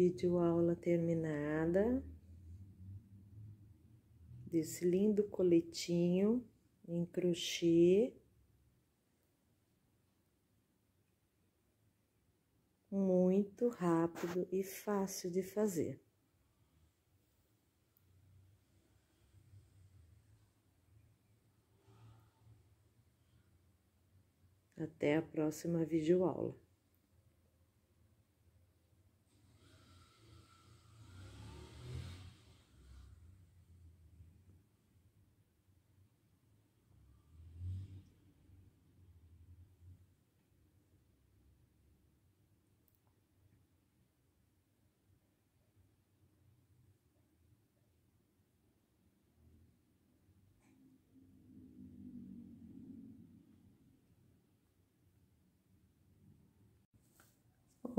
Vídeo aula terminada desse lindo coletinho em crochê. Muito rápido e fácil de fazer. Até a próxima videoaula.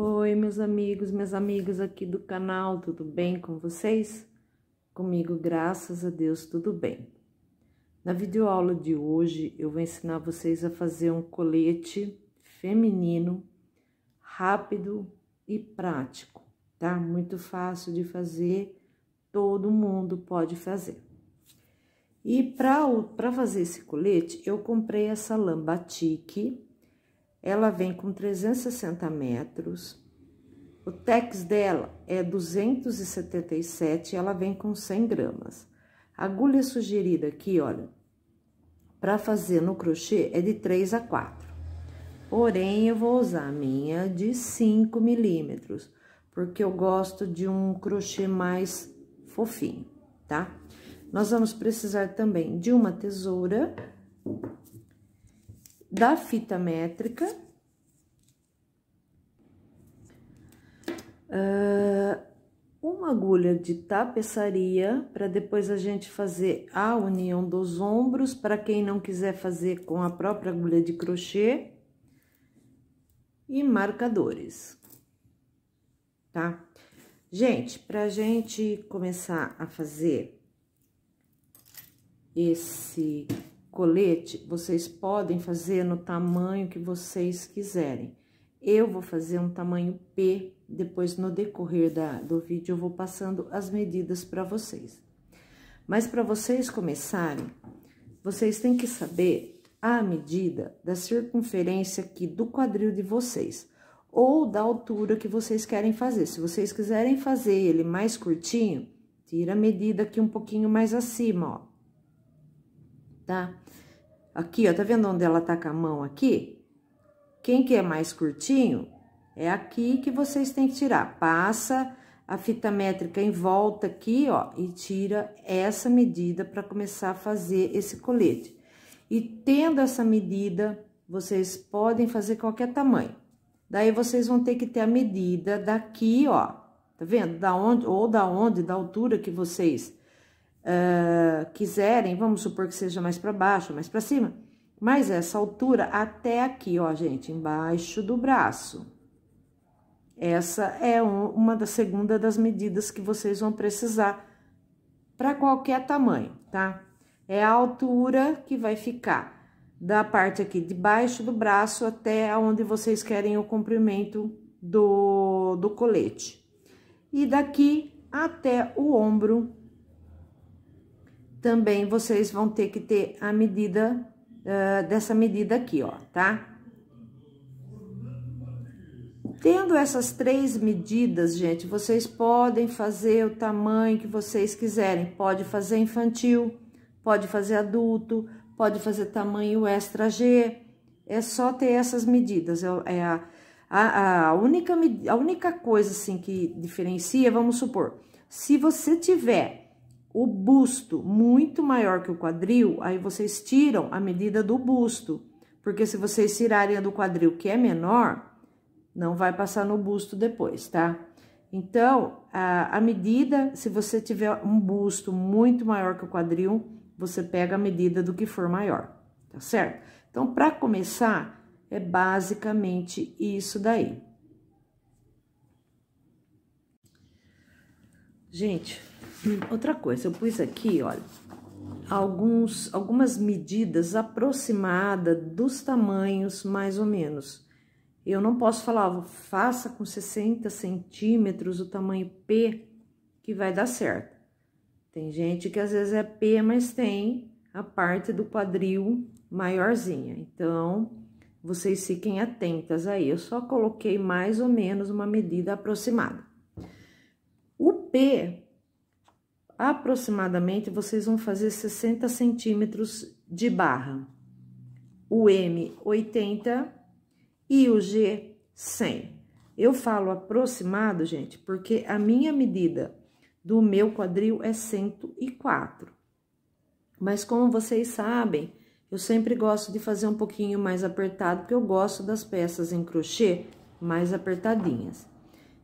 Oi, meus amigos, minhas amigas aqui do canal, tudo bem com vocês? Comigo, graças a Deus, tudo bem. Na videoaula de hoje, eu vou ensinar vocês a fazer um colete feminino, rápido e prático, tá? Muito fácil de fazer, todo mundo pode fazer. E para fazer esse colete, eu comprei essa lã batique, ela vem com 360 metros. O tex dela é 277, ela vem com 100 gramas. A agulha sugerida aqui, olha, para fazer no crochê é de 3 a 4. Porém, eu vou usar a minha de 5 milímetros, porque eu gosto de um crochê mais fofinho, tá? Nós vamos precisar também de uma tesoura da fita métrica. Uh, uma agulha de tapeçaria, para depois a gente fazer a união dos ombros, para quem não quiser fazer com a própria agulha de crochê. E marcadores, tá? Gente, a gente começar a fazer esse colete, vocês podem fazer no tamanho que vocês quiserem. Eu vou fazer um tamanho P, depois no decorrer da, do vídeo eu vou passando as medidas para vocês. Mas para vocês começarem, vocês têm que saber a medida da circunferência aqui do quadril de vocês, ou da altura que vocês querem fazer. Se vocês quiserem fazer ele mais curtinho, tira a medida aqui um pouquinho mais acima, ó tá? Aqui, ó, tá vendo onde ela tá com a mão aqui? Quem quer é mais curtinho, é aqui que vocês têm que tirar. Passa a fita métrica em volta aqui, ó, e tira essa medida para começar a fazer esse colete. E tendo essa medida, vocês podem fazer qualquer tamanho. Daí, vocês vão ter que ter a medida daqui, ó, tá vendo? Da onde, ou da onde, da altura que vocês uh, quiserem, vamos supor que seja mais para baixo, mais para cima, mas essa altura até aqui, ó, gente, embaixo do braço. Essa é um, uma da segunda das medidas que vocês vão precisar para qualquer tamanho, tá? É a altura que vai ficar da parte aqui de baixo do braço até onde vocês querem o comprimento do, do colete. E daqui até o ombro também vocês vão ter que ter a medida uh, dessa medida aqui, ó, tá? Tendo essas três medidas, gente, vocês podem fazer o tamanho que vocês quiserem. Pode fazer infantil, pode fazer adulto, pode fazer tamanho extra G. É só ter essas medidas. É a, a, a única, a única coisa, assim, que diferencia, vamos supor, se você tiver o busto muito maior que o quadril, aí vocês tiram a medida do busto, porque se vocês tirarem a do quadril que é menor, não vai passar no busto depois, tá? Então, a, a medida, se você tiver um busto muito maior que o quadril, você pega a medida do que for maior, tá certo? Então, para começar, é basicamente isso daí. Gente, Outra coisa, eu pus aqui, olha, alguns, algumas medidas aproximadas dos tamanhos, mais ou menos. Eu não posso falar, faça com 60 centímetros o tamanho P, que vai dar certo. Tem gente que às vezes é P, mas tem a parte do quadril maiorzinha. Então, vocês fiquem atentas aí. Eu só coloquei mais ou menos uma medida aproximada. O P aproximadamente vocês vão fazer 60 centímetros de barra. O M, 80 e o G, 100. Eu falo aproximado, gente, porque a minha medida do meu quadril é 104. Mas como vocês sabem, eu sempre gosto de fazer um pouquinho mais apertado, porque eu gosto das peças em crochê mais apertadinhas.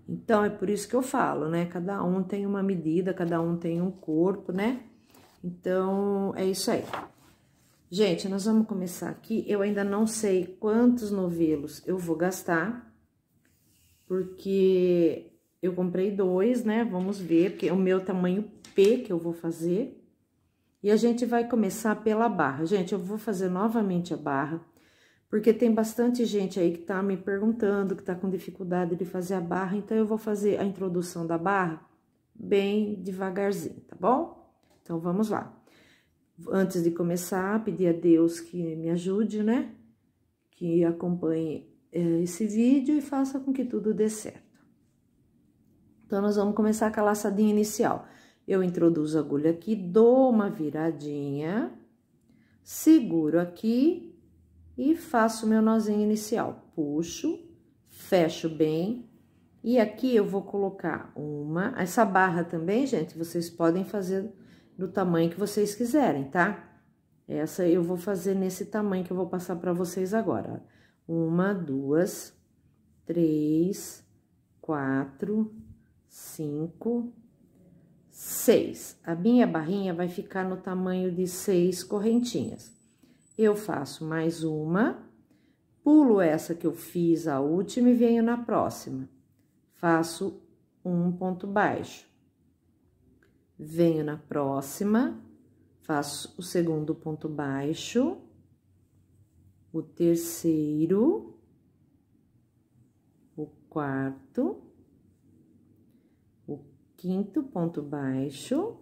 Então é por isso que eu falo, né? Cada um tem uma medida, cada um tem um corpo, né? Então é isso aí. Gente, nós vamos começar aqui. Eu ainda não sei quantos novelos eu vou gastar, porque eu comprei dois, né? Vamos ver, porque é o meu tamanho P que eu vou fazer. E a gente vai começar pela barra. Gente, eu vou fazer novamente a barra porque tem bastante gente aí que tá me perguntando, que tá com dificuldade de fazer a barra, então eu vou fazer a introdução da barra bem devagarzinho, tá bom? Então, vamos lá. Antes de começar, pedir a Deus que me ajude, né? Que acompanhe é, esse vídeo e faça com que tudo dê certo. Então, nós vamos começar com a laçadinha inicial. Eu introduzo a agulha aqui, dou uma viradinha, seguro aqui e faço meu nozinho inicial. Puxo, fecho bem. E aqui eu vou colocar uma... Essa barra também, gente, vocês podem fazer do tamanho que vocês quiserem, tá? Essa eu vou fazer nesse tamanho que eu vou passar pra vocês agora. Uma, duas, três, quatro, cinco, seis. A minha barrinha vai ficar no tamanho de seis correntinhas eu faço mais uma, pulo essa que eu fiz a última e venho na próxima. Faço um ponto baixo. Venho na próxima, faço o segundo ponto baixo, o terceiro, o quarto, o quinto ponto baixo,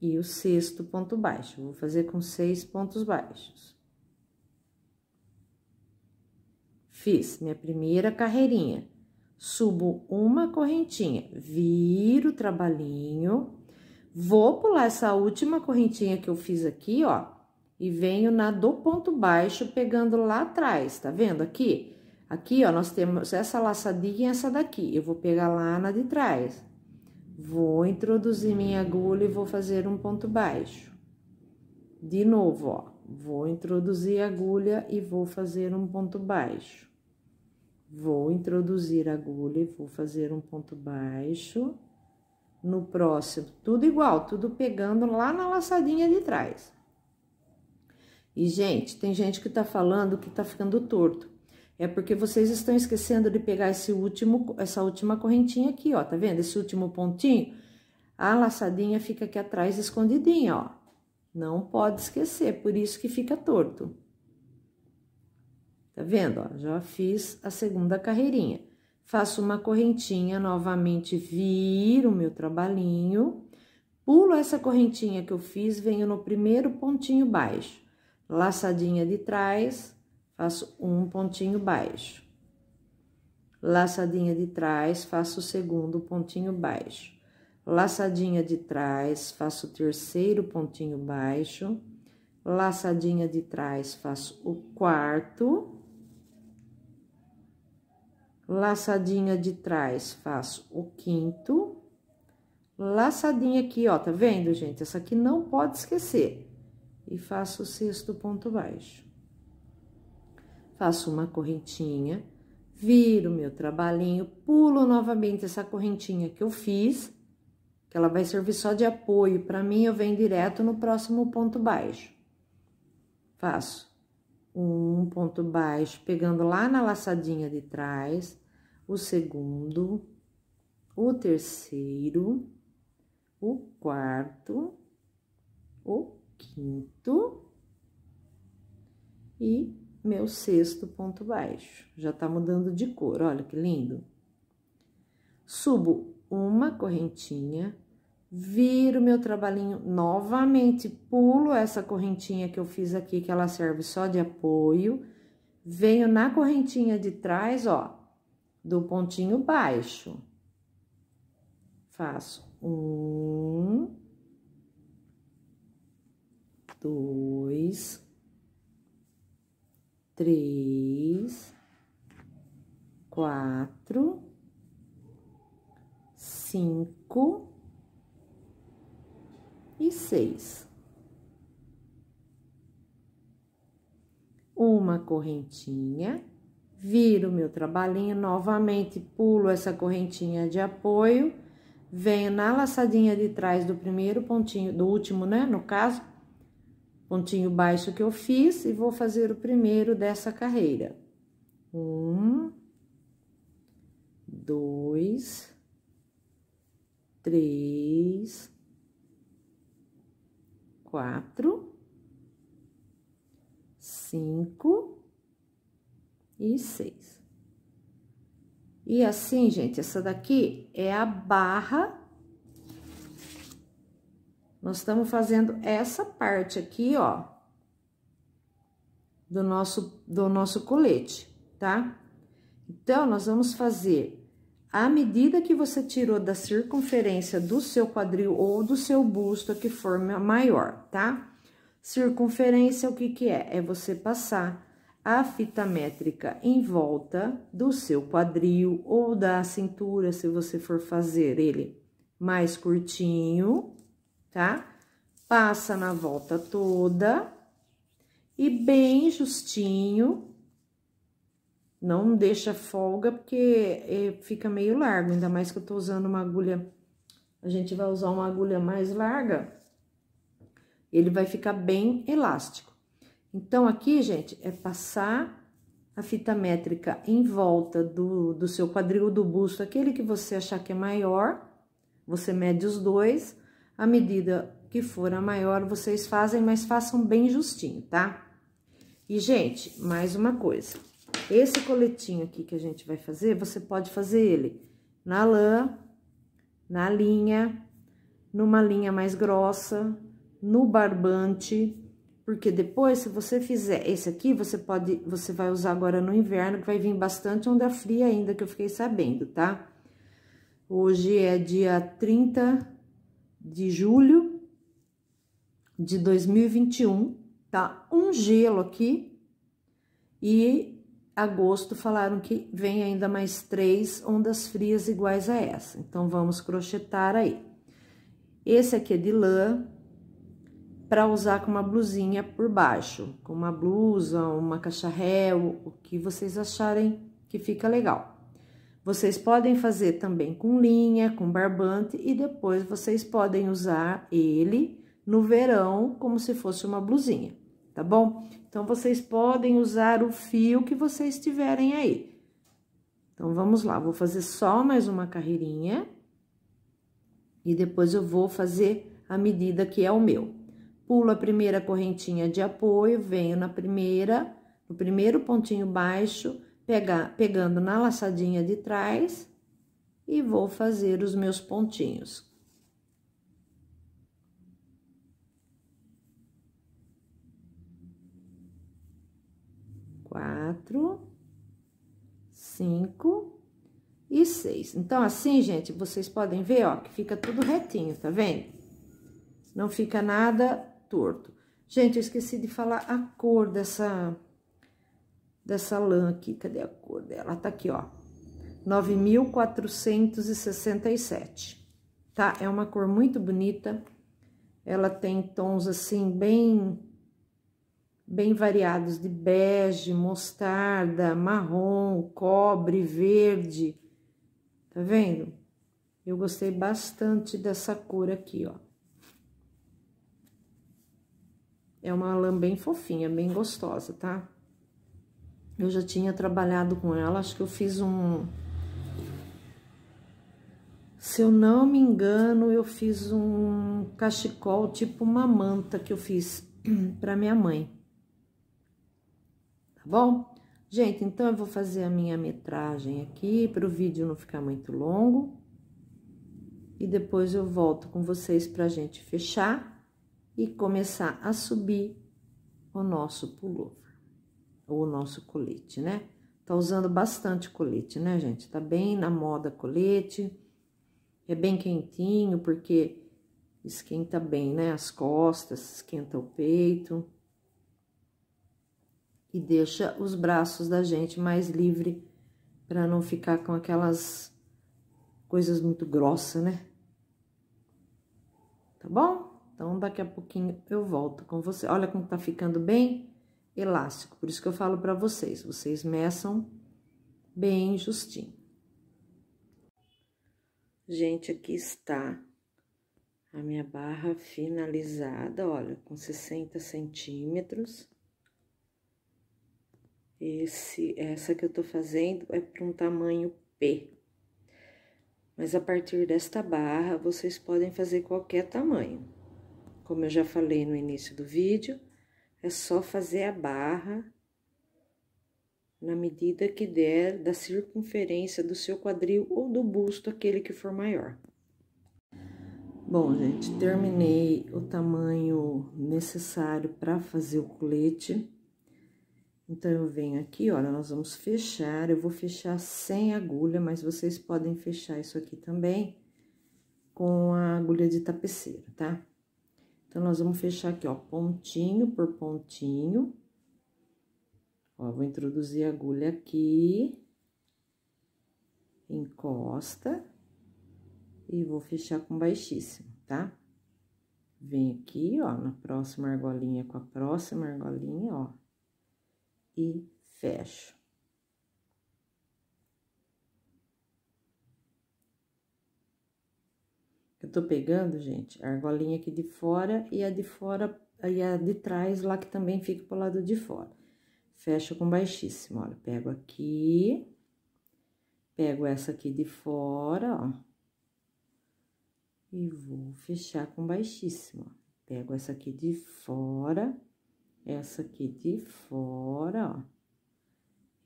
e o sexto ponto baixo. Vou fazer com seis pontos baixos. Fiz minha primeira carreirinha. Subo uma correntinha, viro o trabalhinho, vou pular essa última correntinha que eu fiz aqui, ó, e venho na do ponto baixo, pegando lá atrás, tá vendo aqui? Aqui, ó, nós temos essa laçadinha e essa daqui. Eu vou pegar lá na de trás, Vou introduzir minha agulha e vou fazer um ponto baixo. De novo, ó, vou introduzir a agulha e vou fazer um ponto baixo. Vou introduzir a agulha e vou fazer um ponto baixo. No próximo, tudo igual, tudo pegando lá na laçadinha de trás. E, gente, tem gente que tá falando que tá ficando torto. É porque vocês estão esquecendo de pegar esse último, essa última correntinha aqui, ó, tá vendo? Esse último pontinho, a laçadinha fica aqui atrás escondidinha, ó. Não pode esquecer, por isso que fica torto. Tá vendo, ó? Já fiz a segunda carreirinha. Faço uma correntinha, novamente viro o meu trabalhinho, pulo essa correntinha que eu fiz, venho no primeiro pontinho baixo, laçadinha de trás faço um pontinho baixo. Laçadinha de trás, faço o segundo pontinho baixo. Laçadinha de trás, faço o terceiro pontinho baixo. Laçadinha de trás, faço o quarto. Laçadinha de trás, faço o quinto. Laçadinha aqui, ó, tá vendo, gente? Essa aqui não pode esquecer. E faço o sexto ponto baixo faço uma correntinha, viro meu trabalhinho, pulo novamente essa correntinha que eu fiz, que ela vai servir só de apoio para mim, eu venho direto no próximo ponto baixo. Faço um ponto baixo, pegando lá na laçadinha de trás, o segundo, o terceiro, o quarto, o quinto e meu sexto ponto baixo. Já tá mudando de cor, olha que lindo. Subo uma correntinha, viro meu trabalhinho novamente, pulo essa correntinha que eu fiz aqui, que ela serve só de apoio, venho na correntinha de trás, ó, do pontinho baixo. Faço um, dois, três, quatro, cinco e seis. Uma correntinha, viro meu trabalhinho, novamente pulo essa correntinha de apoio, venho na laçadinha de trás do primeiro pontinho, do último, né, no caso, pontinho baixo que eu fiz e vou fazer o primeiro dessa carreira. Um, dois, três, quatro, cinco e seis. E assim, gente, essa daqui é a barra nós estamos fazendo essa parte aqui, ó, do nosso, do nosso colete, tá? Então, nós vamos fazer a medida que você tirou da circunferência do seu quadril ou do seu busto, que for maior, tá? Circunferência, o que que é? É você passar a fita métrica em volta do seu quadril ou da cintura, se você for fazer ele mais curtinho, tá? Passa na volta toda e bem justinho. Não deixa folga, porque eh, fica meio largo, ainda mais que eu tô usando uma agulha... A gente vai usar uma agulha mais larga, ele vai ficar bem elástico. Então, aqui, gente, é passar a fita métrica em volta do, do seu quadril do busto, aquele que você achar que é maior, você mede os dois, à medida que for a maior, vocês fazem, mas façam bem justinho, tá? E, gente, mais uma coisa. Esse coletinho aqui que a gente vai fazer, você pode fazer ele na lã, na linha, numa linha mais grossa, no barbante, porque depois, se você fizer esse aqui, você pode, você vai usar agora no inverno, que vai vir bastante onda fria ainda, que eu fiquei sabendo, tá? Hoje é dia 30 de julho de 2021, tá? Um gelo aqui e agosto falaram que vem ainda mais três ondas frias iguais a essa. Então, vamos crochetar aí. Esse aqui é de lã, para usar com uma blusinha por baixo, com uma blusa, uma cacharré, o que vocês acharem que fica legal. Vocês podem fazer também com linha, com barbante e depois vocês podem usar ele no verão como se fosse uma blusinha, tá bom? Então, vocês podem usar o fio que vocês tiverem aí. Então, vamos lá, vou fazer só mais uma carreirinha e depois eu vou fazer a medida que é o meu. Pulo a primeira correntinha de apoio, venho na primeira, no primeiro pontinho baixo pegar, pegando na laçadinha de trás e vou fazer os meus pontinhos. Quatro, cinco e seis. Então, assim, gente, vocês podem ver, ó, que fica tudo retinho, tá vendo? Não fica nada torto. Gente, eu esqueci de falar a cor dessa dessa lã aqui, cadê a cor dela? Tá aqui, ó, 9.467, tá? É uma cor muito bonita, ela tem tons assim bem bem variados de bege, mostarda, marrom, cobre, verde. Tá vendo? Eu gostei bastante dessa cor aqui, ó. É uma lã bem fofinha, bem gostosa, tá? Eu já tinha trabalhado com ela, acho que eu fiz um... Se eu não me engano, eu fiz um cachecol, tipo uma manta que eu fiz para minha mãe. Tá bom? Gente, então eu vou fazer a minha metragem aqui para o vídeo não ficar muito longo. E depois eu volto com vocês para a gente fechar e começar a subir o nosso pullover o nosso colete, né? Tá usando bastante colete, né, gente? Tá bem na moda colete. É bem quentinho, porque esquenta bem, né? As costas, esquenta o peito. E deixa os braços da gente mais livre, para não ficar com aquelas coisas muito grossas, né? Tá bom? Então, daqui a pouquinho eu volto com você. Olha como tá ficando bem elástico. Por isso que eu falo para vocês, vocês meçam bem justinho. Gente, aqui está a minha barra finalizada, olha, com 60 centímetros. Esse, essa que eu tô fazendo é para um tamanho P. Mas a partir desta barra, vocês podem fazer qualquer tamanho. Como eu já falei no início do vídeo, é só fazer a barra na medida que der da circunferência do seu quadril ou do busto, aquele que for maior. Bom, gente, terminei o tamanho necessário para fazer o colete. Então, eu venho aqui, olha, nós vamos fechar, eu vou fechar sem agulha, mas vocês podem fechar isso aqui também com a agulha de tapeceiro, tá? Então, nós vamos fechar aqui, ó, pontinho por pontinho. Ó, vou introduzir a agulha aqui, encosta, e vou fechar com baixíssimo, tá? Vem aqui, ó, na próxima argolinha com a próxima argolinha, ó, e fecho. Eu tô pegando, gente, a argolinha aqui de fora e a de fora e a de trás lá que também fica pro lado de fora. Fecho com baixíssimo, olha, pego aqui, pego essa aqui de fora, ó, e vou fechar com baixíssimo, ó. Pego essa aqui de fora, essa aqui de fora, ó,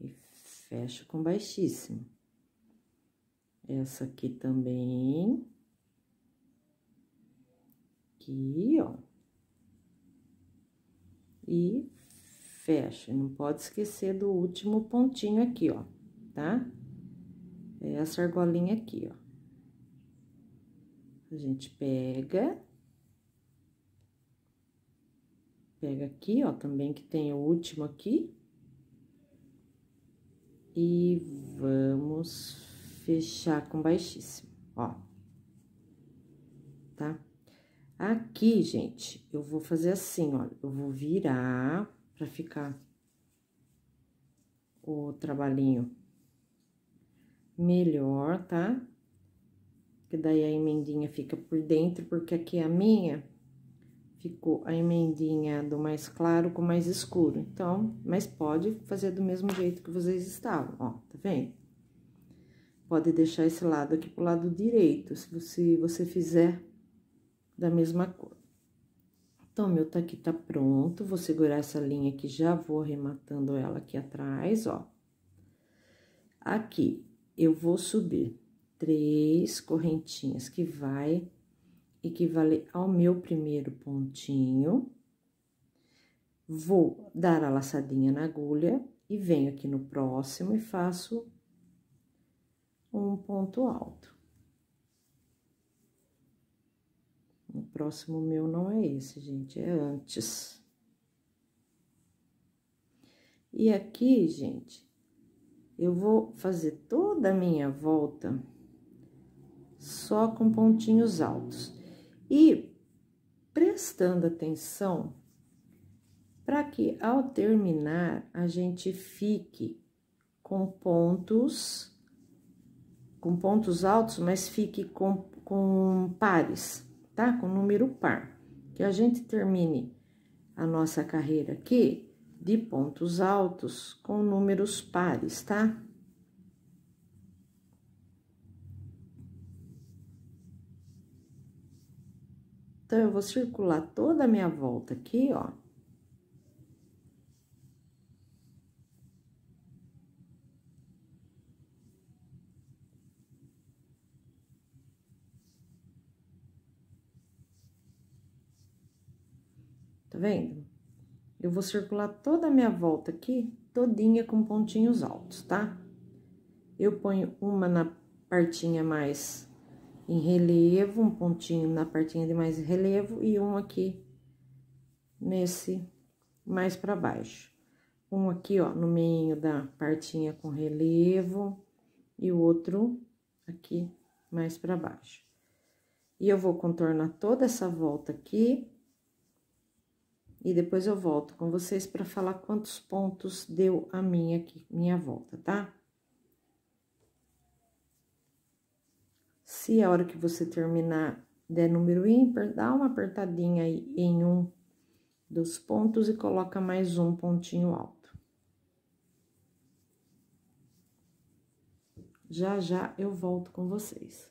e fecho com baixíssimo. Essa aqui também, aqui, ó. E fecha, não pode esquecer do último pontinho aqui, ó, tá? É essa argolinha aqui, ó. A gente pega... Pega aqui, ó, também que tem o último aqui. E vamos fechar com baixíssimo, ó. Tá? Aqui, gente, eu vou fazer assim, ó. eu vou virar pra ficar o trabalhinho melhor, tá? Que daí a emendinha fica por dentro, porque aqui a minha ficou a emendinha do mais claro com mais escuro. Então, mas pode fazer do mesmo jeito que vocês estavam, ó, tá vendo? Pode deixar esse lado aqui pro lado direito, se você, se você fizer da mesma cor. Então, meu taqui tá, tá pronto, vou segurar essa linha aqui, já vou arrematando ela aqui atrás, ó. Aqui, eu vou subir três correntinhas que vai equivaler ao meu primeiro pontinho. Vou dar a laçadinha na agulha e venho aqui no próximo e faço um ponto alto. O próximo meu não é esse, gente, é antes. E aqui, gente, eu vou fazer toda a minha volta só com pontinhos altos. E prestando atenção para que ao terminar a gente fique com pontos com pontos altos, mas fique com, com pares tá? Com número par. Que a gente termine a nossa carreira aqui de pontos altos com números pares, tá? Então, eu vou circular toda a minha volta aqui, ó. vendo? Eu vou circular toda a minha volta aqui, todinha com pontinhos altos, tá? Eu ponho uma na partinha mais em relevo, um pontinho na partinha de mais relevo e um aqui nesse mais para baixo. Um aqui, ó, no meio da partinha com relevo e o outro aqui mais para baixo. E eu vou contornar toda essa volta aqui e depois eu volto com vocês para falar quantos pontos deu a minha aqui, minha volta, tá? Se a hora que você terminar der número ímpar, dá uma apertadinha aí em um dos pontos e coloca mais um pontinho alto. Já já eu volto com vocês.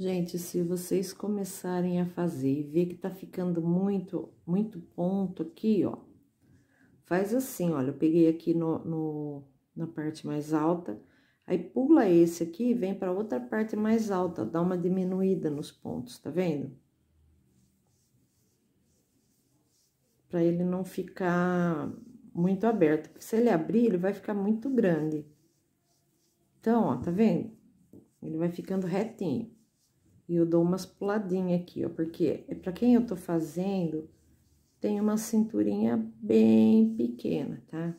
Gente, se vocês começarem a fazer e ver que tá ficando muito, muito ponto aqui, ó. Faz assim, olha, eu peguei aqui no, no na parte mais alta, aí pula esse aqui e vem para outra parte mais alta, dá uma diminuída nos pontos, tá vendo? Para ele não ficar muito aberto, porque se ele abrir, ele vai ficar muito grande. Então, ó, tá vendo? Ele vai ficando retinho. E eu dou umas puladinhas aqui, ó, porque é pra quem eu tô fazendo, tem uma cinturinha bem pequena, tá?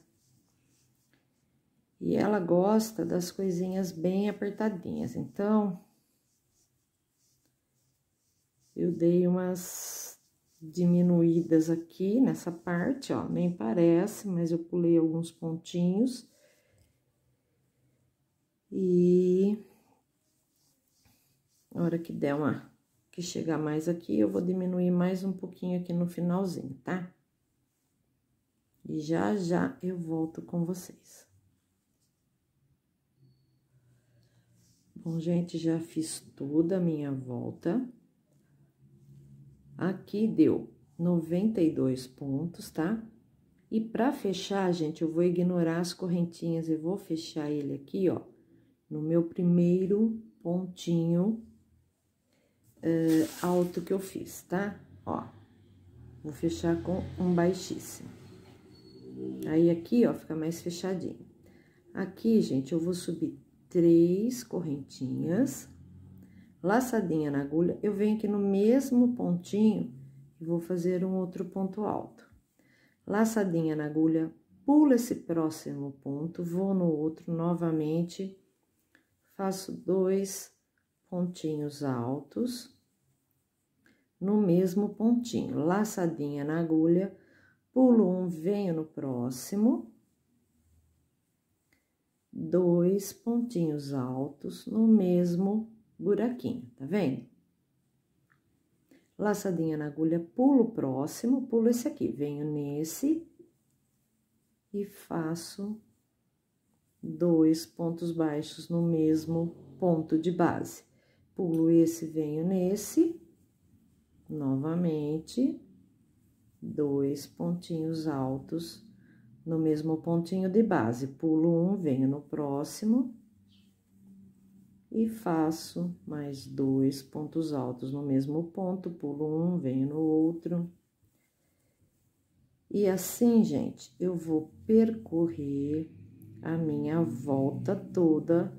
E ela gosta das coisinhas bem apertadinhas, então... Eu dei umas diminuídas aqui nessa parte, ó, nem parece, mas eu pulei alguns pontinhos. E na hora que der uma, que chegar mais aqui, eu vou diminuir mais um pouquinho aqui no finalzinho, tá? E já, já eu volto com vocês. Bom, gente, já fiz toda a minha volta. Aqui deu 92 pontos, tá? E pra fechar, gente, eu vou ignorar as correntinhas e vou fechar ele aqui, ó, no meu primeiro pontinho uh, eh, alto que eu fiz, tá? Ó, vou fechar com um baixíssimo. Aí, aqui, ó, fica mais fechadinho. Aqui, gente, eu vou subir três correntinhas, laçadinha na agulha, eu venho aqui no mesmo pontinho e vou fazer um outro ponto alto. Laçadinha na agulha, pulo esse próximo ponto, vou no outro novamente, faço dois pontinhos altos no mesmo pontinho, laçadinha na agulha, pulo um, venho no próximo, dois pontinhos altos no mesmo buraquinho, tá vendo? Laçadinha na agulha, pulo próximo, pulo esse aqui, venho nesse e faço dois pontos baixos no mesmo ponto de base pulo esse, venho nesse, novamente, dois pontinhos altos no mesmo pontinho de base. Pulo um, venho no próximo e faço mais dois pontos altos no mesmo ponto, pulo um, venho no outro. E assim, gente, eu vou percorrer a minha volta toda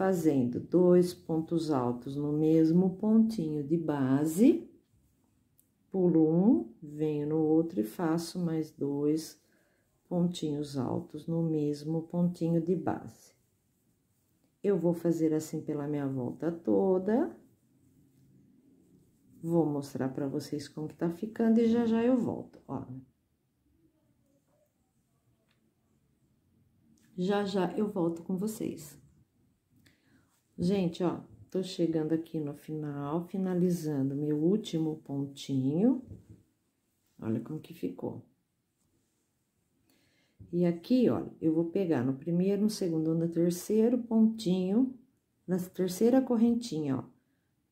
fazendo dois pontos altos no mesmo pontinho de base, pulo um, venho no outro e faço mais dois pontinhos altos no mesmo pontinho de base. Eu vou fazer assim pela minha volta toda. Vou mostrar para vocês como que tá ficando e já já eu volto, ó. Já já eu volto com vocês. Gente, ó, tô chegando aqui no final, finalizando meu último pontinho. Olha como que ficou. E aqui, ó, eu vou pegar no primeiro, no segundo, no terceiro pontinho, na terceira correntinha, ó,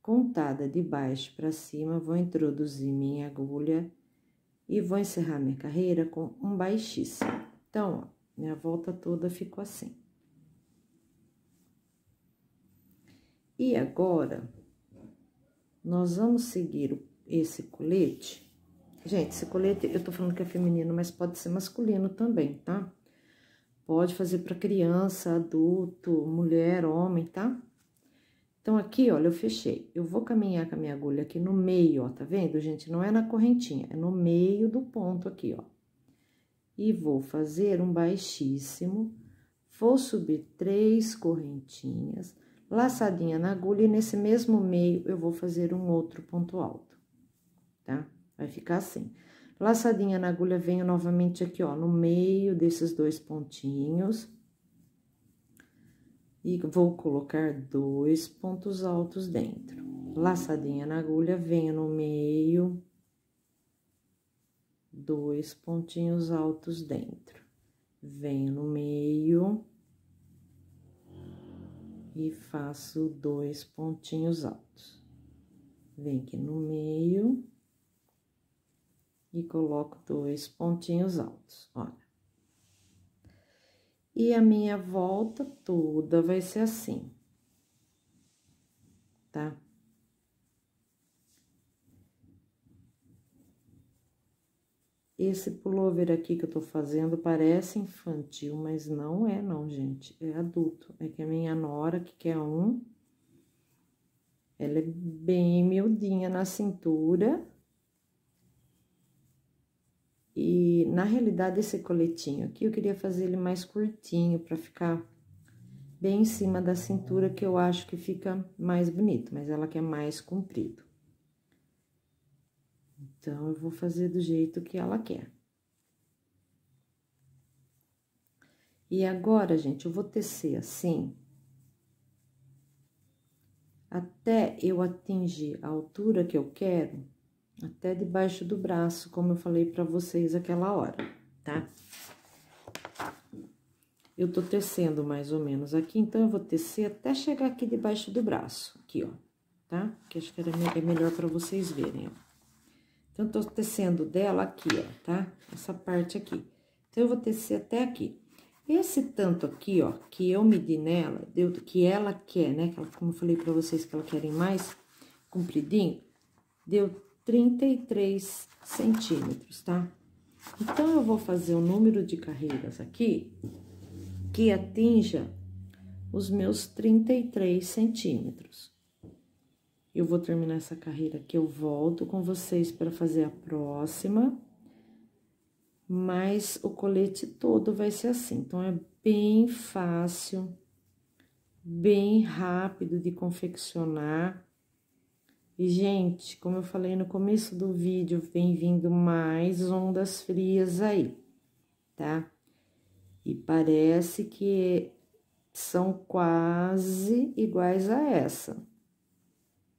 contada de baixo para cima, vou introduzir minha agulha e vou encerrar minha carreira com um baixíssimo. Então, ó, minha volta toda ficou assim. E agora, nós vamos seguir esse colete. Gente, esse colete, eu tô falando que é feminino, mas pode ser masculino também, tá? Pode fazer para criança, adulto, mulher, homem, tá? Então, aqui, olha, eu fechei. Eu vou caminhar com a minha agulha aqui no meio, ó, tá vendo, gente? Não é na correntinha, é no meio do ponto aqui, ó. E vou fazer um baixíssimo, vou subir três correntinhas laçadinha na agulha e nesse mesmo meio eu vou fazer um outro ponto alto, tá? Vai ficar assim. Laçadinha na agulha, venho novamente aqui, ó, no meio desses dois pontinhos. E vou colocar dois pontos altos dentro. Laçadinha na agulha, venho no meio. Dois pontinhos altos dentro. Venho no meio e faço dois pontinhos altos. Vem aqui no meio e coloco dois pontinhos altos, olha. E a minha volta toda vai ser assim, tá? Esse pullover aqui que eu tô fazendo parece infantil, mas não é não, gente. É adulto. É que a minha nora, que quer um, ela é bem miudinha na cintura. E, na realidade, esse coletinho aqui, eu queria fazer ele mais curtinho, pra ficar bem em cima da cintura, que eu acho que fica mais bonito. Mas ela quer mais comprido. Então, eu vou fazer do jeito que ela quer. E agora, gente, eu vou tecer assim, até eu atingir a altura que eu quero, até debaixo do braço, como eu falei para vocês aquela hora, tá? Eu tô tecendo mais ou menos aqui, então eu vou tecer até chegar aqui debaixo do braço, aqui, ó, tá? Que acho que era, é melhor para vocês verem, ó. Então, eu tô tecendo dela aqui, ó, tá? Essa parte aqui. Então, eu vou tecer até aqui. Esse tanto aqui, ó, que eu medi nela, deu que ela quer, né? Que ela, como eu falei pra vocês que ela querem mais compridinho, deu 33 centímetros, tá? Então, eu vou fazer o um número de carreiras aqui que atinja os meus 33 centímetros. Eu vou terminar essa carreira aqui, eu volto com vocês para fazer a próxima. Mas o colete todo vai ser assim, então é bem fácil, bem rápido de confeccionar. E, gente, como eu falei no começo do vídeo, vem vindo mais ondas frias aí, tá? E parece que são quase iguais a essa.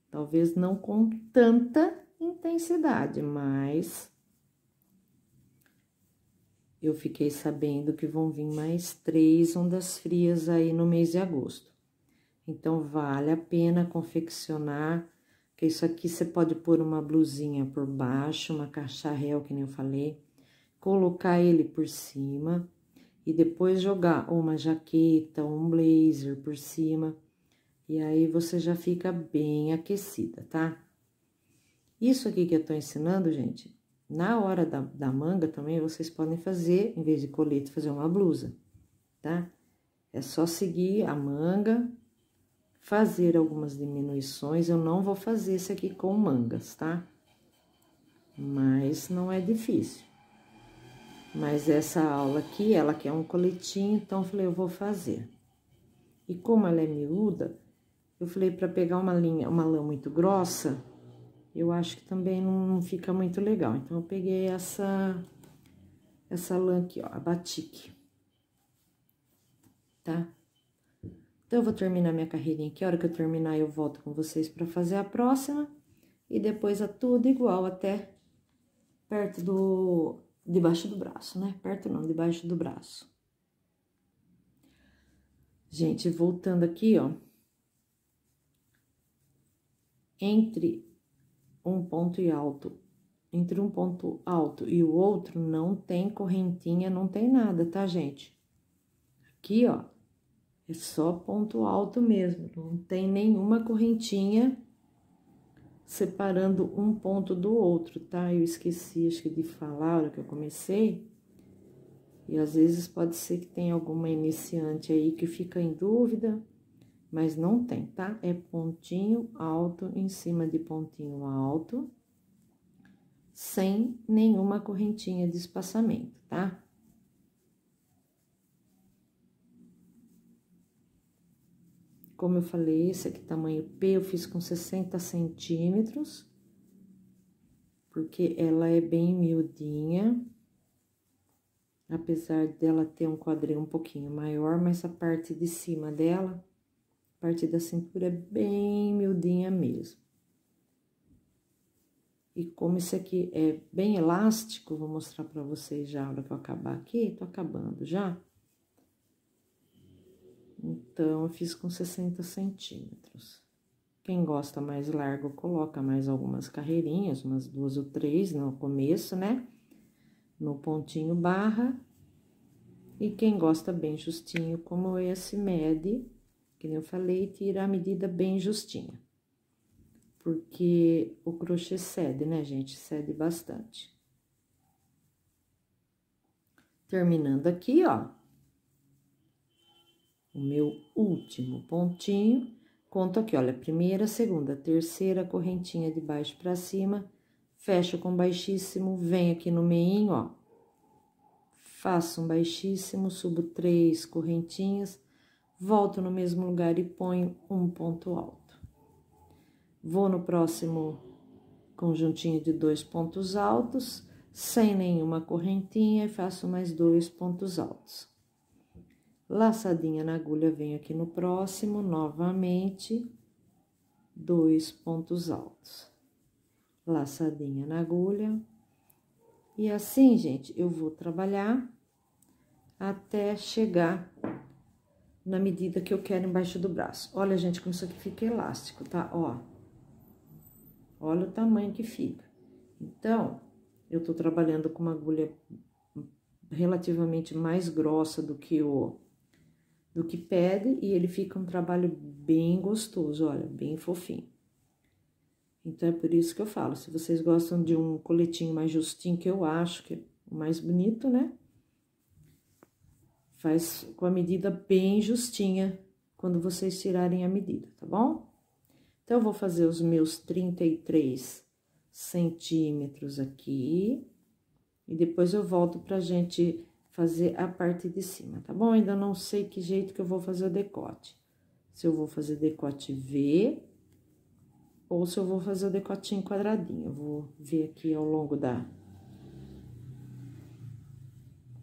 Talvez não com tanta intensidade, mas eu fiquei sabendo que vão vir mais três ondas frias aí no mês de agosto. Então, vale a pena confeccionar, que isso aqui você pode pôr uma blusinha por baixo, uma cacharel, que nem eu falei, colocar ele por cima e depois jogar uma jaqueta, um blazer por cima. E aí, você já fica bem aquecida, tá? Isso aqui que eu tô ensinando, gente, na hora da, da manga também, vocês podem fazer, em vez de colete, fazer uma blusa, tá? É só seguir a manga, fazer algumas diminuições. Eu não vou fazer esse aqui com mangas, tá? Mas não é difícil. Mas essa aula aqui, ela quer um coletinho, então eu falei, eu vou fazer. E como ela é miúda, eu falei para pegar uma linha, uma lã muito grossa, eu acho que também não fica muito legal. Então, eu peguei essa, essa lã aqui, ó, a batique, tá? Então, eu vou terminar minha carreirinha aqui. A hora que eu terminar, eu volto com vocês para fazer a próxima. E depois, a é tudo igual, até perto do... Debaixo do braço, né? Perto não, debaixo do braço. Gente, voltando aqui, ó entre um ponto e alto, entre um ponto alto e o outro não tem correntinha, não tem nada, tá, gente? Aqui, ó, é só ponto alto mesmo, não tem nenhuma correntinha separando um ponto do outro, tá? Eu esqueci, acho que de falar a hora que eu comecei. E às vezes pode ser que tenha alguma iniciante aí que fica em dúvida mas não tem, tá? É pontinho alto em cima de pontinho alto, sem nenhuma correntinha de espaçamento, tá? Como eu falei, esse aqui tamanho P eu fiz com 60 centímetros, porque ela é bem miudinha, apesar dela ter um quadril um pouquinho maior, mas a parte de cima dela a parte da cintura é bem miudinha mesmo. E como isso aqui é bem elástico, vou mostrar pra vocês já a hora que eu acabar aqui. Tô acabando já. Então, eu fiz com 60 centímetros. Quem gosta mais largo, coloca mais algumas carreirinhas, umas duas ou três no começo, né? No pontinho barra. E quem gosta bem justinho, como esse, mede que eu falei, tira a medida bem justinha. Porque o crochê cede, né, gente? Cede bastante. Terminando aqui, ó. O meu último pontinho. Conto aqui, olha, primeira, segunda, terceira correntinha de baixo para cima, fecho com baixíssimo, venho aqui no meinho, ó. Faço um baixíssimo, subo três correntinhas, volto no mesmo lugar e ponho um ponto alto. Vou no próximo conjuntinho de dois pontos altos, sem nenhuma correntinha, e faço mais dois pontos altos. Laçadinha na agulha, venho aqui no próximo, novamente, dois pontos altos. Laçadinha na agulha. E assim, gente, eu vou trabalhar até chegar na medida que eu quero embaixo do braço. Olha, gente, como isso aqui fica elástico, tá? Ó. Olha o tamanho que fica. Então, eu tô trabalhando com uma agulha relativamente mais grossa do que o do que pede e ele fica um trabalho bem gostoso, olha, bem fofinho. Então é por isso que eu falo, se vocês gostam de um coletinho mais justinho, que eu acho que é o mais bonito, né? Faz com a medida bem justinha quando vocês tirarem a medida, tá bom? Então, eu vou fazer os meus 33 centímetros aqui. E depois eu volto pra gente fazer a parte de cima, tá bom? Ainda não sei que jeito que eu vou fazer o decote. Se eu vou fazer decote V ou se eu vou fazer o decotinho quadradinho. Eu vou ver aqui ao longo da,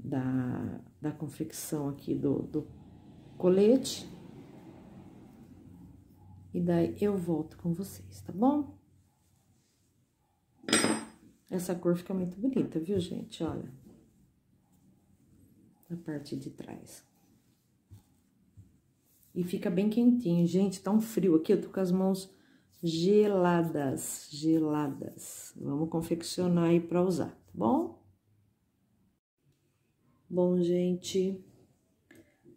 da, da confecção aqui do, do colete. E daí eu volto com vocês, tá bom? Essa cor fica muito bonita, viu, gente? Olha. Na parte de trás. E fica bem quentinho. Gente, tá um frio aqui, eu tô com as mãos geladas, geladas. Vamos confeccionar aí pra usar, tá bom? Bom, gente,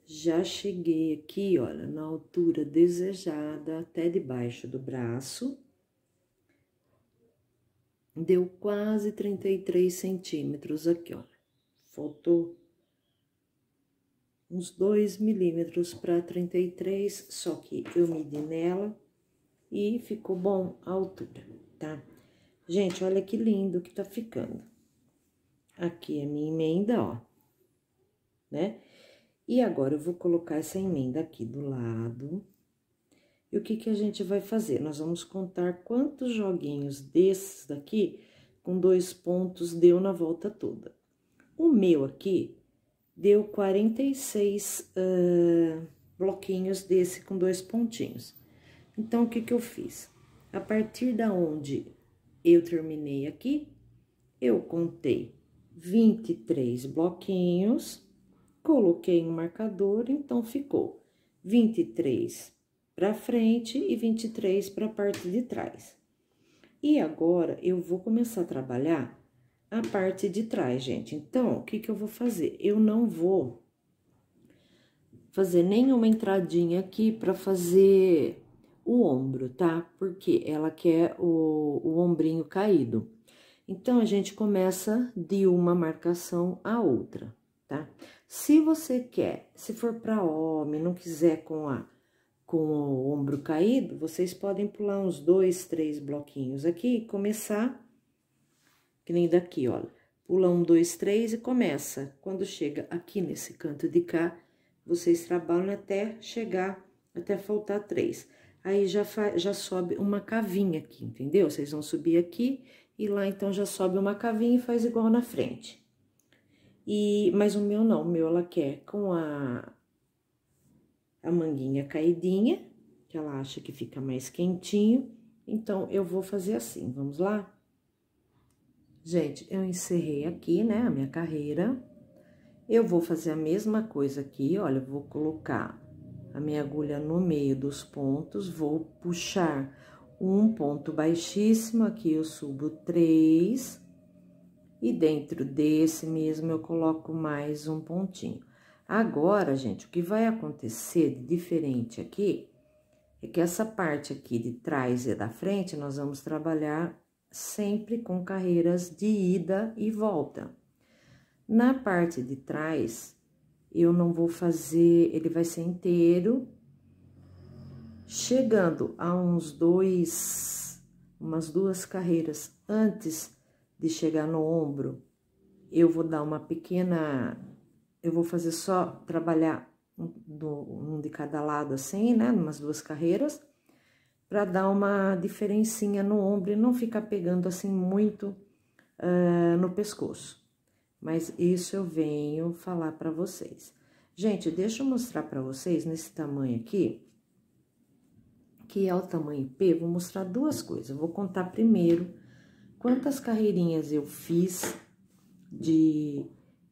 já cheguei aqui, olha, na altura desejada, até debaixo do braço. Deu quase 33 centímetros aqui, olha. Faltou uns 2 milímetros para 33, só que eu medi nela e ficou bom a altura, tá? Gente, olha que lindo que tá ficando. Aqui a é minha emenda, ó né? E agora eu vou colocar essa emenda aqui do lado. E o que que a gente vai fazer? Nós vamos contar quantos joguinhos desses daqui com dois pontos deu na volta toda. O meu aqui deu 46 uh, bloquinhos desse com dois pontinhos. Então, o que que eu fiz? A partir da onde eu terminei aqui, eu contei 23 bloquinhos coloquei um marcador, então ficou 23 para frente e 23 para a parte de trás. E agora, eu vou começar a trabalhar a parte de trás, gente. Então, o que, que eu vou fazer? Eu não vou fazer nenhuma entradinha aqui para fazer o ombro, tá? Porque ela quer o, o ombrinho caído. Então, a gente começa de uma marcação a outra, tá? Se você quer, se for para homem, não quiser com a com o ombro caído, vocês podem pular uns dois, três bloquinhos aqui e começar, que nem daqui, olha. Pula um, dois, três e começa. Quando chega aqui nesse canto de cá, vocês trabalham até chegar, até faltar três. Aí já, já sobe uma cavinha aqui, entendeu? Vocês vão subir aqui e lá então já sobe uma cavinha e faz igual na frente. E, mas o meu não, o meu ela quer com a, a manguinha caidinha, que ela acha que fica mais quentinho. Então, eu vou fazer assim, vamos lá? Gente, eu encerrei aqui, né, a minha carreira. Eu vou fazer a mesma coisa aqui, olha, vou colocar a minha agulha no meio dos pontos, vou puxar um ponto baixíssimo, aqui eu subo três e dentro desse mesmo eu coloco mais um pontinho. Agora, gente, o que vai acontecer de diferente aqui é que essa parte aqui de trás e da frente nós vamos trabalhar sempre com carreiras de ida e volta. Na parte de trás, eu não vou fazer, ele vai ser inteiro. Chegando a uns dois, umas duas carreiras antes de chegar no ombro, eu vou dar uma pequena. Eu vou fazer só trabalhar um, um de cada lado assim, né? Umas duas carreiras, para dar uma diferencinha no ombro e não ficar pegando assim muito uh, no pescoço. Mas isso eu venho falar para vocês. Gente, deixa eu mostrar para vocês nesse tamanho aqui, que é o tamanho P, vou mostrar duas coisas. Eu vou contar primeiro quantas carreirinhas eu fiz de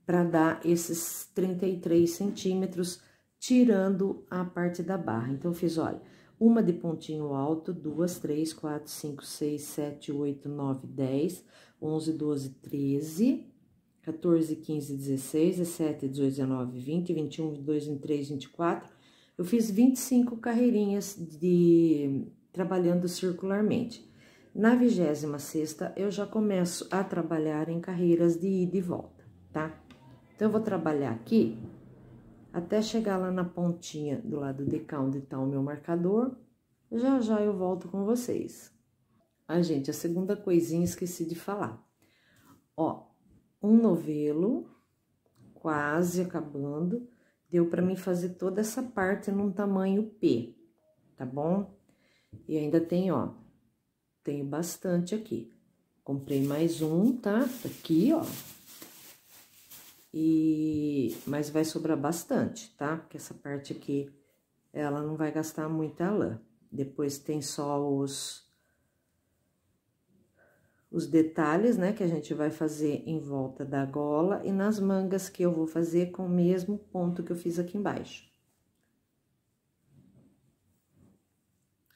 para dar esses 33 centímetros, tirando a parte da barra. Então, eu fiz, olha, uma de pontinho alto, duas, três, quatro, cinco, seis, sete, oito, nove, dez, onze, doze, treze, 14, 15, 16, 17, 18, 19, 20, 21, 22, 23, 24. Eu fiz 25 carreirinhas de trabalhando circularmente. Na 26 sexta eu já começo a trabalhar em carreiras de ida e volta, tá? Então, eu vou trabalhar aqui até chegar lá na pontinha do lado de cá, onde tá o meu marcador. Já, já eu volto com vocês. Ah, gente, a segunda coisinha esqueci de falar. Ó, um novelo, quase acabando, deu para mim fazer toda essa parte num tamanho P, tá bom? E ainda tem, ó, tenho bastante aqui. Comprei mais um, tá? Aqui, ó. E... Mas vai sobrar bastante, tá? Porque essa parte aqui, ela não vai gastar muita lã. Depois tem só os... Os detalhes, né, que a gente vai fazer em volta da gola e nas mangas que eu vou fazer com o mesmo ponto que eu fiz aqui embaixo.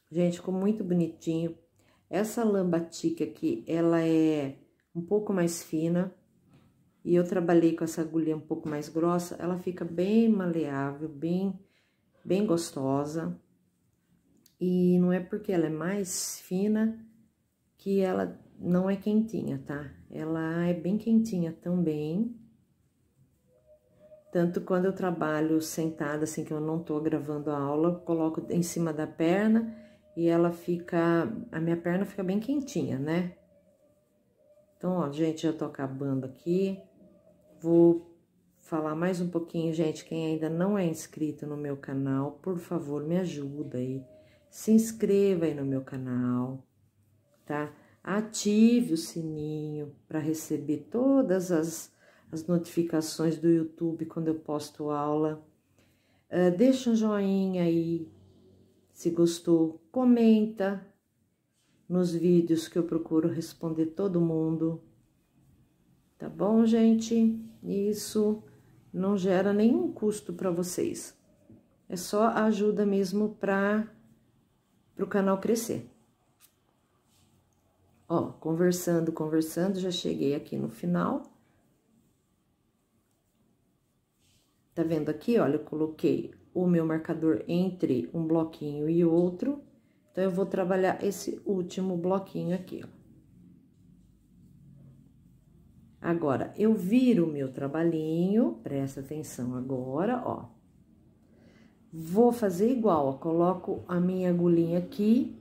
Gente, ficou muito bonitinho. Essa lambatica aqui, ela é um pouco mais fina, e eu trabalhei com essa agulha um pouco mais grossa, ela fica bem maleável, bem, bem gostosa. E não é porque ela é mais fina que ela não é quentinha, tá? Ela é bem quentinha também. Tanto quando eu trabalho sentada, assim, que eu não tô gravando a aula, coloco em cima da perna e ela fica, a minha perna fica bem quentinha, né? Então, ó, gente, já tô acabando aqui. Vou falar mais um pouquinho, gente, quem ainda não é inscrito no meu canal, por favor, me ajuda aí. Se inscreva aí no meu canal, tá? Ative o sininho para receber todas as, as notificações do YouTube quando eu posto aula. Uh, deixa um joinha aí, se gostou, comenta nos vídeos que eu procuro responder todo mundo. Tá bom, gente? Isso não gera nenhum custo para vocês. É só ajuda mesmo para o canal crescer. Ó, conversando, conversando, já cheguei aqui no final. Tá vendo aqui? Olha, eu coloquei o meu marcador entre um bloquinho e outro. Então, eu vou trabalhar esse último bloquinho aqui, ó. Agora, eu viro o meu trabalhinho, presta atenção agora, ó. Vou fazer igual, ó, coloco a minha agulhinha aqui,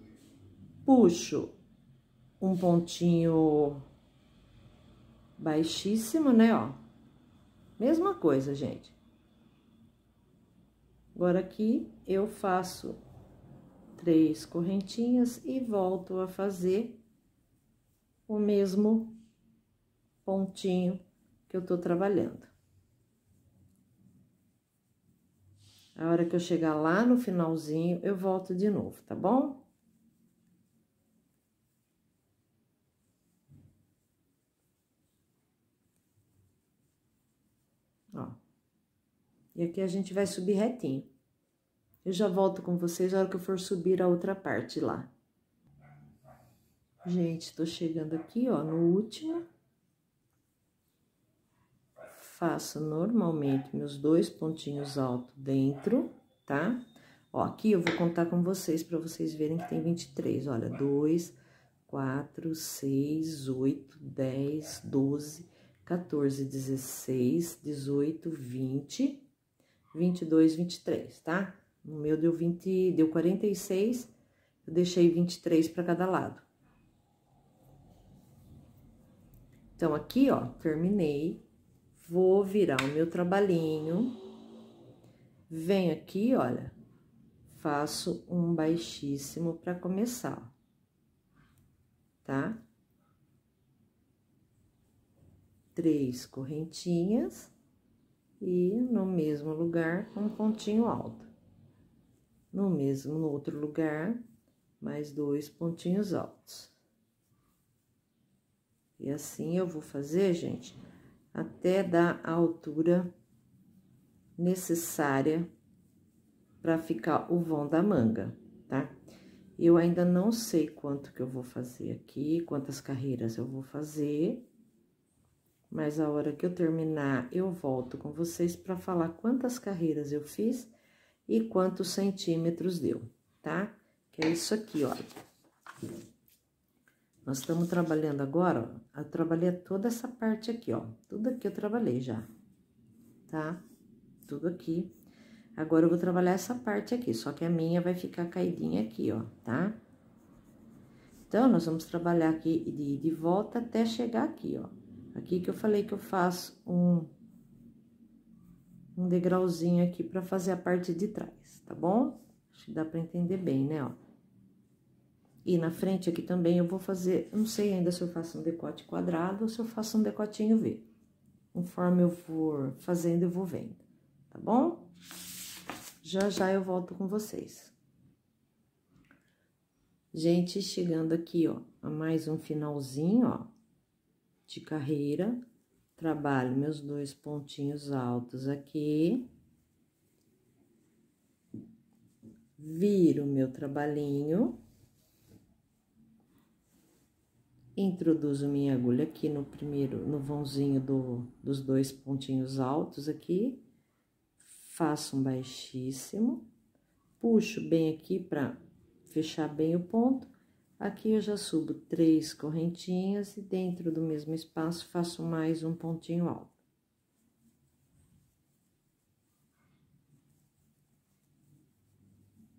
puxo um pontinho baixíssimo, né, ó. Mesma coisa, gente. Agora, aqui, eu faço três correntinhas e volto a fazer o mesmo pontinho que eu tô trabalhando. A hora que eu chegar lá no finalzinho, eu volto de novo, tá bom? Ó. E aqui a gente vai subir retinho. Eu já volto com vocês na hora que eu for subir a outra parte lá. Gente, tô chegando aqui, ó, no último. Faço normalmente meus dois pontinhos altos dentro, tá? Ó, aqui eu vou contar com vocês para vocês verem que tem 23. Olha, 2, 4, 6, 8, 10, 12, 14, 16, 18, 20, 22, 23, tá? O meu deu 20, deu 46, eu deixei 23 para cada lado. Então, aqui, ó, terminei. Vou virar o meu trabalhinho. Venho aqui, olha, faço um baixíssimo para começar, tá? Três correntinhas e no mesmo lugar um pontinho alto no mesmo, no outro lugar, mais dois pontinhos altos. E assim eu vou fazer, gente, até dar a altura necessária para ficar o vão da manga, tá? Eu ainda não sei quanto que eu vou fazer aqui, quantas carreiras eu vou fazer, mas a hora que eu terminar, eu volto com vocês para falar quantas carreiras eu fiz e quantos centímetros deu, tá? Que é isso aqui, ó. Nós estamos trabalhando agora, ó, eu trabalhei toda essa parte aqui, ó. Tudo aqui eu trabalhei já, tá? Tudo aqui. Agora, eu vou trabalhar essa parte aqui, só que a minha vai ficar caidinha aqui, ó, tá? Então, nós vamos trabalhar aqui de, de volta até chegar aqui, ó. Aqui que eu falei que eu faço um um degrauzinho aqui para fazer a parte de trás, tá bom? Acho que dá para entender bem, né, ó. E na frente aqui também eu vou fazer, não sei ainda se eu faço um decote quadrado ou se eu faço um decotinho V. Conforme eu for fazendo, eu vou vendo, tá bom? Já já eu volto com vocês. Gente, chegando aqui, ó, a mais um finalzinho, ó, de carreira trabalho meus dois pontinhos altos aqui. Viro meu trabalhinho. Introduzo minha agulha aqui no primeiro, no vãozinho do, dos dois pontinhos altos aqui. Faço um baixíssimo. Puxo bem aqui para fechar bem o ponto Aqui eu já subo três correntinhas e dentro do mesmo espaço faço mais um pontinho alto.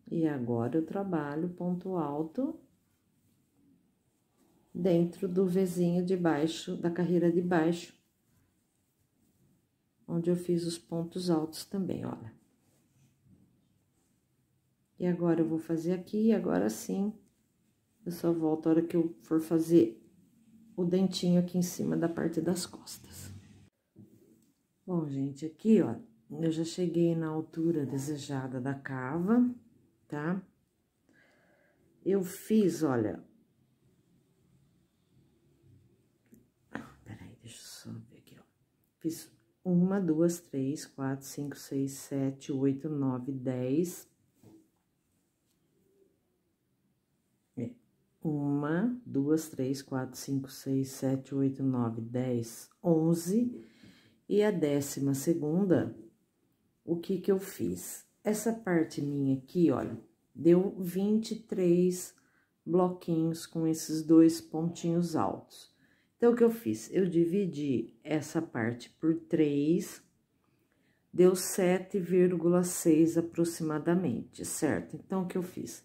E agora eu trabalho ponto alto dentro do vizinho de baixo, da carreira de baixo, onde eu fiz os pontos altos também, olha. E agora eu vou fazer aqui, agora sim, eu só volto a hora que eu for fazer o dentinho aqui em cima da parte das costas. Bom, gente, aqui, ó, eu já cheguei na altura desejada da cava, tá? Eu fiz, olha... Peraí, deixa eu só ver aqui, ó. Fiz uma, duas, três, quatro, cinco, seis, sete, oito, nove, dez... Uma, duas, três, quatro, cinco, seis, sete, oito, nove, dez, onze. E a décima segunda, o que que eu fiz? Essa parte minha aqui, olha, deu 23 bloquinhos com esses dois pontinhos altos. Então, o que eu fiz? Eu dividi essa parte por 3, deu 7,6 aproximadamente, certo? Então, o que eu fiz?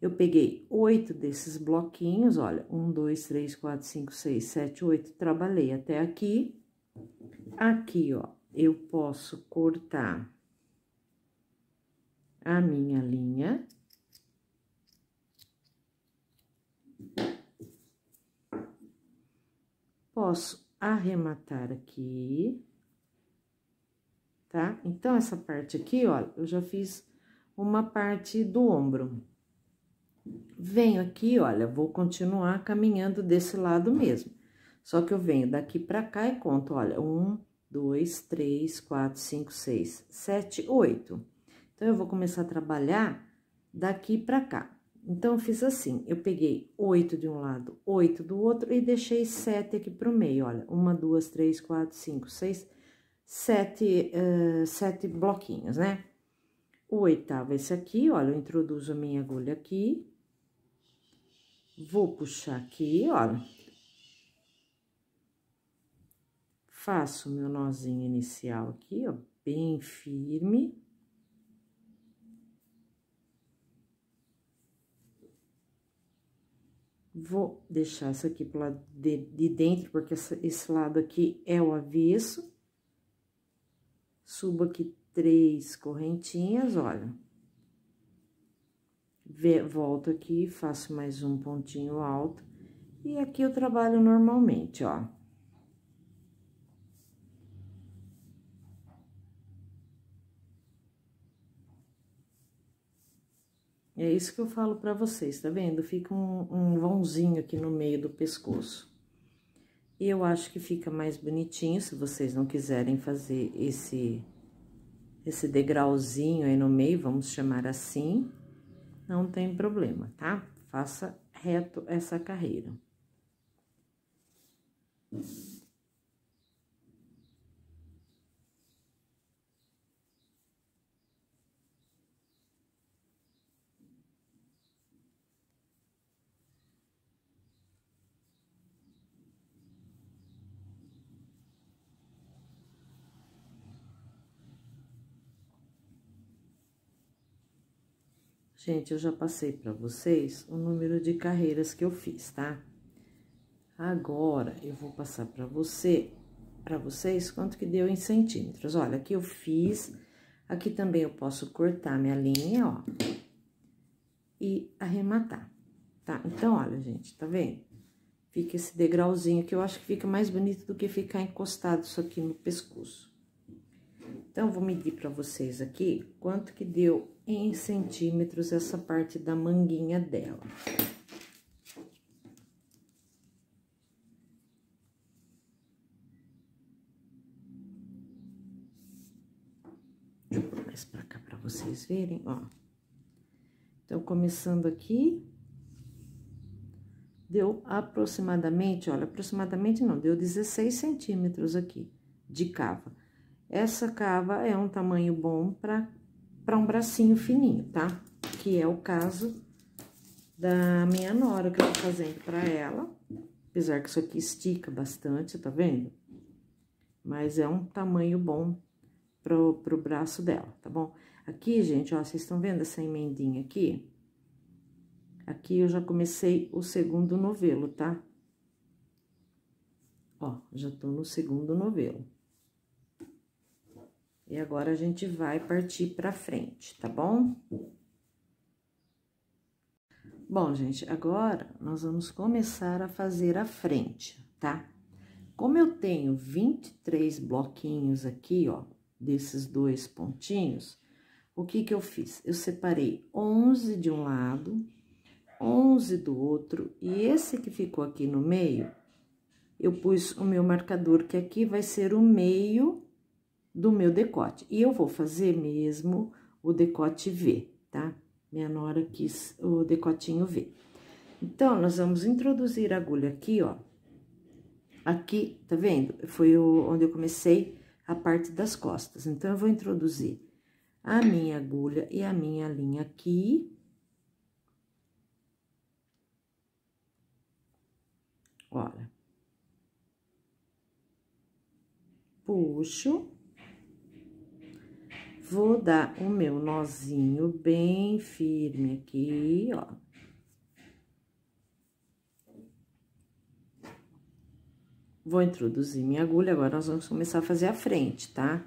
Eu peguei oito desses bloquinhos, olha, um, dois, três, quatro, cinco, seis, sete, oito, trabalhei até aqui. Aqui, ó, eu posso cortar a minha linha. Posso arrematar aqui, tá? Então, essa parte aqui, ó, eu já fiz uma parte do ombro venho aqui, olha, vou continuar caminhando desse lado mesmo. Só que eu venho daqui pra cá e conto, olha, um, dois, três, quatro, cinco, seis, sete, oito. Então, eu vou começar a trabalhar daqui pra cá. Então, eu fiz assim, eu peguei oito de um lado, oito do outro e deixei sete aqui pro meio, olha. Uma, duas, três, quatro, cinco, seis, sete, uh, sete bloquinhos, né? O oitavo é esse aqui, olha, eu introduzo a minha agulha aqui, Vou puxar aqui, olha. Faço meu nozinho inicial aqui, ó, bem firme. Vou deixar isso aqui pro lado de, de dentro, porque essa, esse lado aqui é o avesso. Subo aqui três correntinhas, olha. Olha volto aqui, faço mais um pontinho alto, e aqui eu trabalho normalmente, ó. É isso que eu falo pra vocês, tá vendo? Fica um, um vãozinho aqui no meio do pescoço. E eu acho que fica mais bonitinho, se vocês não quiserem fazer esse, esse degrauzinho aí no meio, vamos chamar assim não tem problema, tá? Faça reto essa carreira. Gente, eu já passei para vocês o número de carreiras que eu fiz, tá? Agora, eu vou passar para você, para vocês, quanto que deu em centímetros. Olha, aqui eu fiz, aqui também eu posso cortar minha linha, ó, e arrematar, tá? Então, olha, gente, tá vendo? Fica esse degrauzinho que eu acho que fica mais bonito do que ficar encostado isso aqui no pescoço. Então, vou medir para vocês aqui quanto que deu em centímetros essa parte da manguinha dela. Deixa eu pôr mais para cá para vocês verem, ó. Então, começando aqui, deu aproximadamente, olha, aproximadamente não, deu 16 centímetros aqui de cava. Essa cava é um tamanho bom para um bracinho fininho, tá? Que é o caso da minha nora que eu tô fazendo para ela. Apesar que isso aqui estica bastante, tá vendo? Mas é um tamanho bom pro, pro braço dela, tá bom? Aqui, gente, ó, vocês estão vendo essa emendinha aqui? Aqui eu já comecei o segundo novelo, tá? Ó, já tô no segundo novelo. E agora a gente vai partir para frente, tá bom? Bom, gente, agora nós vamos começar a fazer a frente, tá? Como eu tenho 23 bloquinhos aqui, ó, desses dois pontinhos, o que que eu fiz? Eu separei 11 de um lado, 11 do outro, e esse que ficou aqui no meio, eu pus o meu marcador, que aqui vai ser o meio do meu decote. E eu vou fazer mesmo o decote V, tá? Minha nora quis o decotinho V. Então, nós vamos introduzir a agulha aqui, ó. Aqui, tá vendo? Foi onde eu comecei a parte das costas. Então, eu vou introduzir a minha agulha e a minha linha aqui. Olha. Puxo vou dar o meu nozinho bem firme aqui, ó. Vou introduzir minha agulha, agora nós vamos começar a fazer a frente, tá?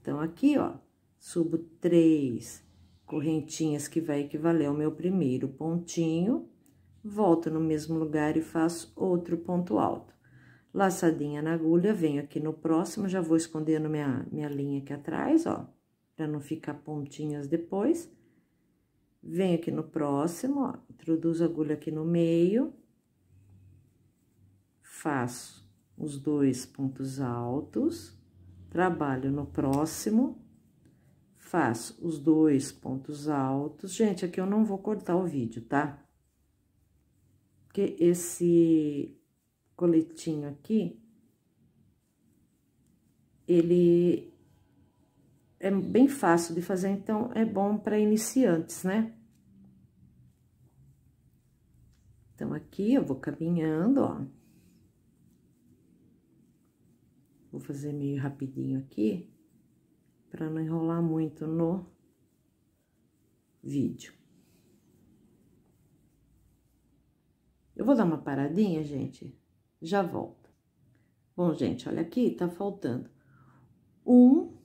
Então, aqui, ó, subo três correntinhas que vai equivaler ao meu primeiro pontinho, volto no mesmo lugar e faço outro ponto alto. Laçadinha na agulha, venho aqui no próximo, já vou escondendo minha, minha linha aqui atrás, ó para não ficar pontinhas depois. Venho aqui no próximo, ó, introduzo a agulha aqui no meio. Faço os dois pontos altos, trabalho no próximo, faço os dois pontos altos. Gente, aqui eu não vou cortar o vídeo, tá? Porque esse coletinho aqui, ele é bem fácil de fazer, então é bom para iniciantes, né? Então, aqui eu vou caminhando, ó. Vou fazer meio rapidinho aqui, para não enrolar muito no vídeo. Eu vou dar uma paradinha, gente, já volto. Bom, gente, olha aqui, tá faltando um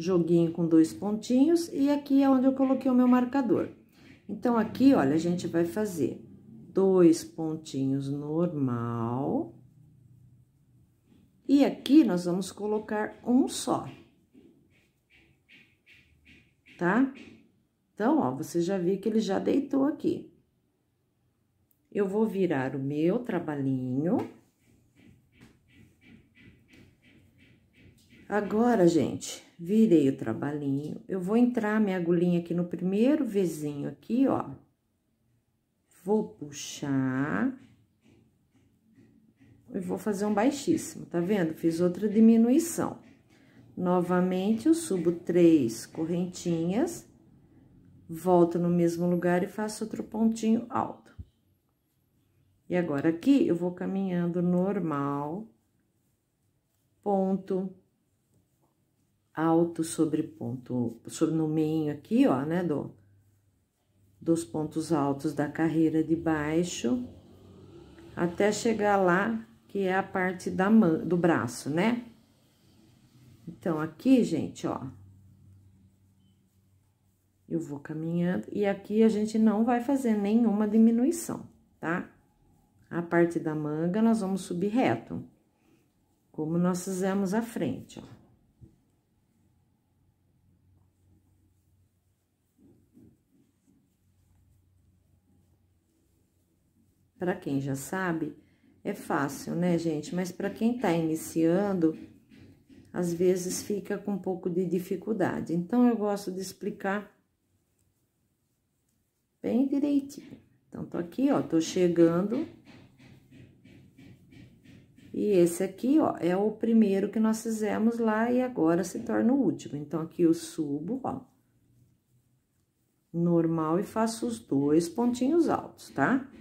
joguinho com dois pontinhos e aqui é onde eu coloquei o meu marcador. Então, aqui, olha, a gente vai fazer dois pontinhos normal. E aqui, nós vamos colocar um só. Tá? Então, ó, você já viu que ele já deitou aqui. Eu vou virar o meu trabalhinho. Agora, gente, virei o trabalhinho, eu vou entrar minha agulhinha aqui no primeiro vizinho aqui, ó. Vou puxar. E vou fazer um baixíssimo, tá vendo? Fiz outra diminuição. Novamente, eu subo três correntinhas, volto no mesmo lugar e faço outro pontinho alto. E agora, aqui, eu vou caminhando normal, ponto alto sobre ponto, sobre no meio aqui, ó, né, do, dos pontos altos da carreira de baixo, até chegar lá, que é a parte da man, do braço, né? Então, aqui, gente, ó, eu vou caminhando, e aqui a gente não vai fazer nenhuma diminuição, tá? A parte da manga, nós vamos subir reto, como nós fizemos a frente, ó. para quem já sabe, é fácil, né, gente? Mas para quem está iniciando, às vezes fica com um pouco de dificuldade. Então, eu gosto de explicar bem direitinho. Então, tô aqui, ó, tô chegando. E esse aqui, ó, é o primeiro que nós fizemos lá e agora se torna o último. Então, aqui eu subo, ó, normal e faço os dois pontinhos altos, tá? Tá?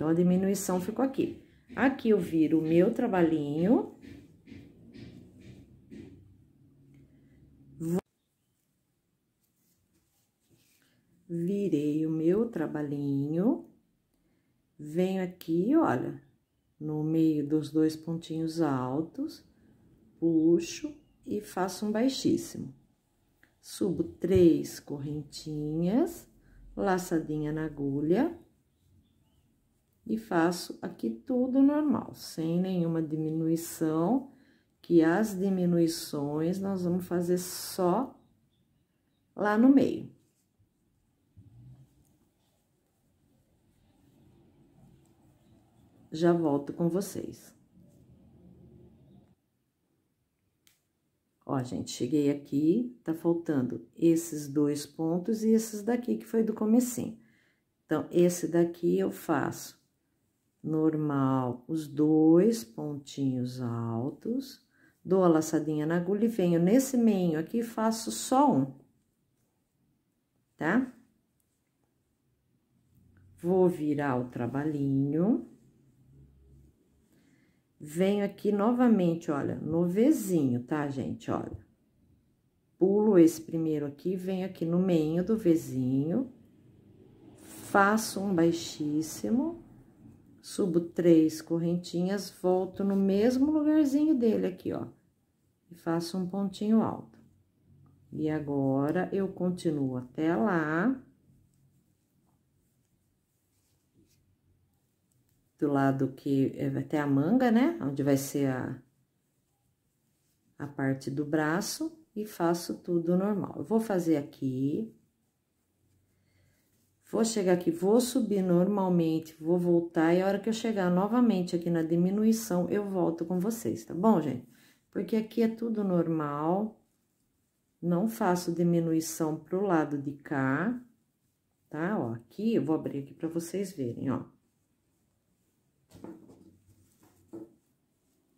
Então, a diminuição ficou aqui. Aqui eu viro o meu trabalhinho. Virei o meu trabalhinho. Venho aqui, olha, no meio dos dois pontinhos altos, puxo e faço um baixíssimo. Subo três correntinhas, laçadinha na agulha e faço aqui tudo normal, sem nenhuma diminuição, que as diminuições nós vamos fazer só lá no meio. Já volto com vocês. Ó, gente, cheguei aqui, tá faltando esses dois pontos e esses daqui que foi do comecinho. Então, esse daqui eu faço normal, os dois pontinhos altos, dou a laçadinha na agulha e venho nesse meio aqui e faço só um, tá? Vou virar o trabalhinho. Venho aqui novamente, olha, no Vzinho, tá, gente? Olha. Pulo esse primeiro aqui, venho aqui no meio do Vzinho. Faço um baixíssimo subo três correntinhas, volto no mesmo lugarzinho dele aqui, ó, e faço um pontinho alto. E agora, eu continuo até lá. Do lado que, até a manga, né, onde vai ser a, a parte do braço, e faço tudo normal. Eu vou fazer aqui, Vou chegar aqui, vou subir normalmente, vou voltar, e a hora que eu chegar novamente aqui na diminuição, eu volto com vocês, tá bom, gente? Porque aqui é tudo normal, não faço diminuição pro lado de cá, tá? Ó, aqui, eu vou abrir aqui pra vocês verem, ó.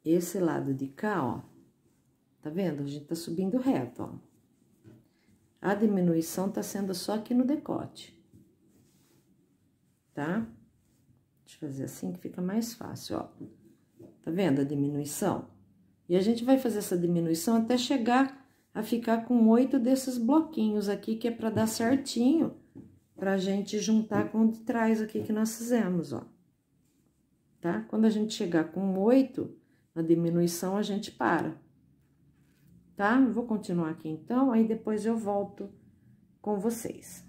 Esse lado de cá, ó, tá vendo? A gente tá subindo reto, ó. A diminuição tá sendo só aqui no decote tá? Deixa eu fazer assim que fica mais fácil, ó. Tá vendo a diminuição? E a gente vai fazer essa diminuição até chegar a ficar com oito desses bloquinhos aqui, que é para dar certinho, pra gente juntar com o de trás aqui que nós fizemos, ó. Tá? Quando a gente chegar com oito, na diminuição a gente para. Tá? Vou continuar aqui então, aí depois eu volto com vocês.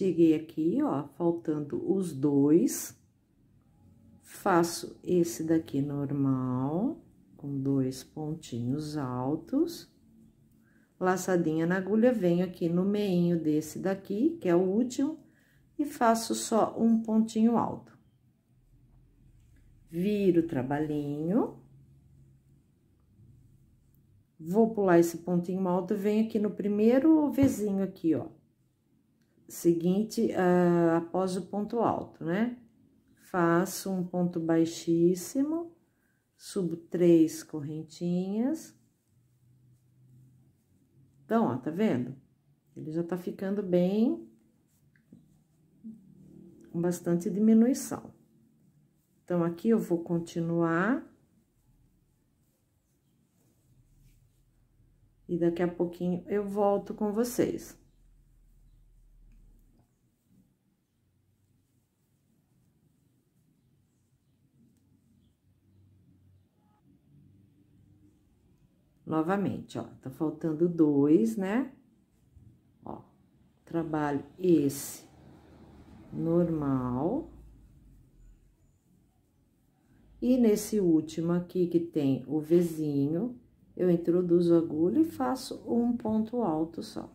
cheguei aqui, ó, faltando os dois, faço esse daqui normal, com dois pontinhos altos, laçadinha na agulha, venho aqui no meinho desse daqui, que é o último, e faço só um pontinho alto. Viro o trabalhinho. Vou pular esse pontinho alto, venho aqui no primeiro vizinho aqui, ó seguinte uh, após o ponto alto, né? Faço um ponto baixíssimo, subo três correntinhas. Então, ó, tá vendo? Ele já tá ficando bem, com bastante diminuição. Então, aqui eu vou continuar. E daqui a pouquinho eu volto com vocês. Novamente, ó, tá faltando dois, né? Ó, trabalho esse normal. E nesse último aqui, que tem o vizinho, eu introduzo a agulha e faço um ponto alto só.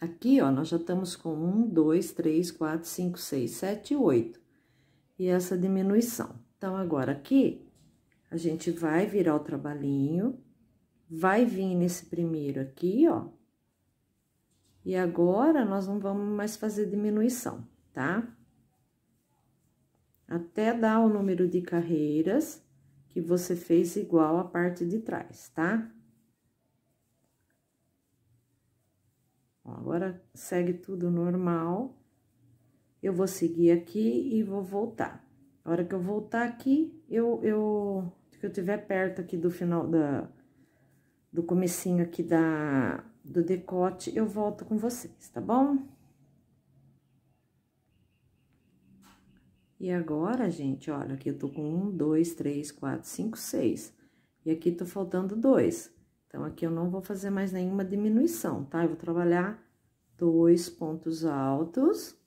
Aqui, ó, nós já estamos com um, dois, três, quatro, cinco, seis, sete, oito e essa diminuição. Então, agora aqui, a gente vai virar o trabalhinho, vai vir nesse primeiro aqui, ó. E agora, nós não vamos mais fazer diminuição, tá? Até dar o número de carreiras que você fez igual a parte de trás, tá? agora, segue tudo normal eu vou seguir aqui e vou voltar. A hora que eu voltar aqui, eu, eu, que eu tiver perto aqui do final da, do comecinho aqui da, do decote, eu volto com vocês, tá bom? E agora, gente, olha, aqui eu tô com um, dois, três, quatro, cinco, seis. E aqui tô faltando dois. Então, aqui eu não vou fazer mais nenhuma diminuição, tá? Eu vou trabalhar dois pontos altos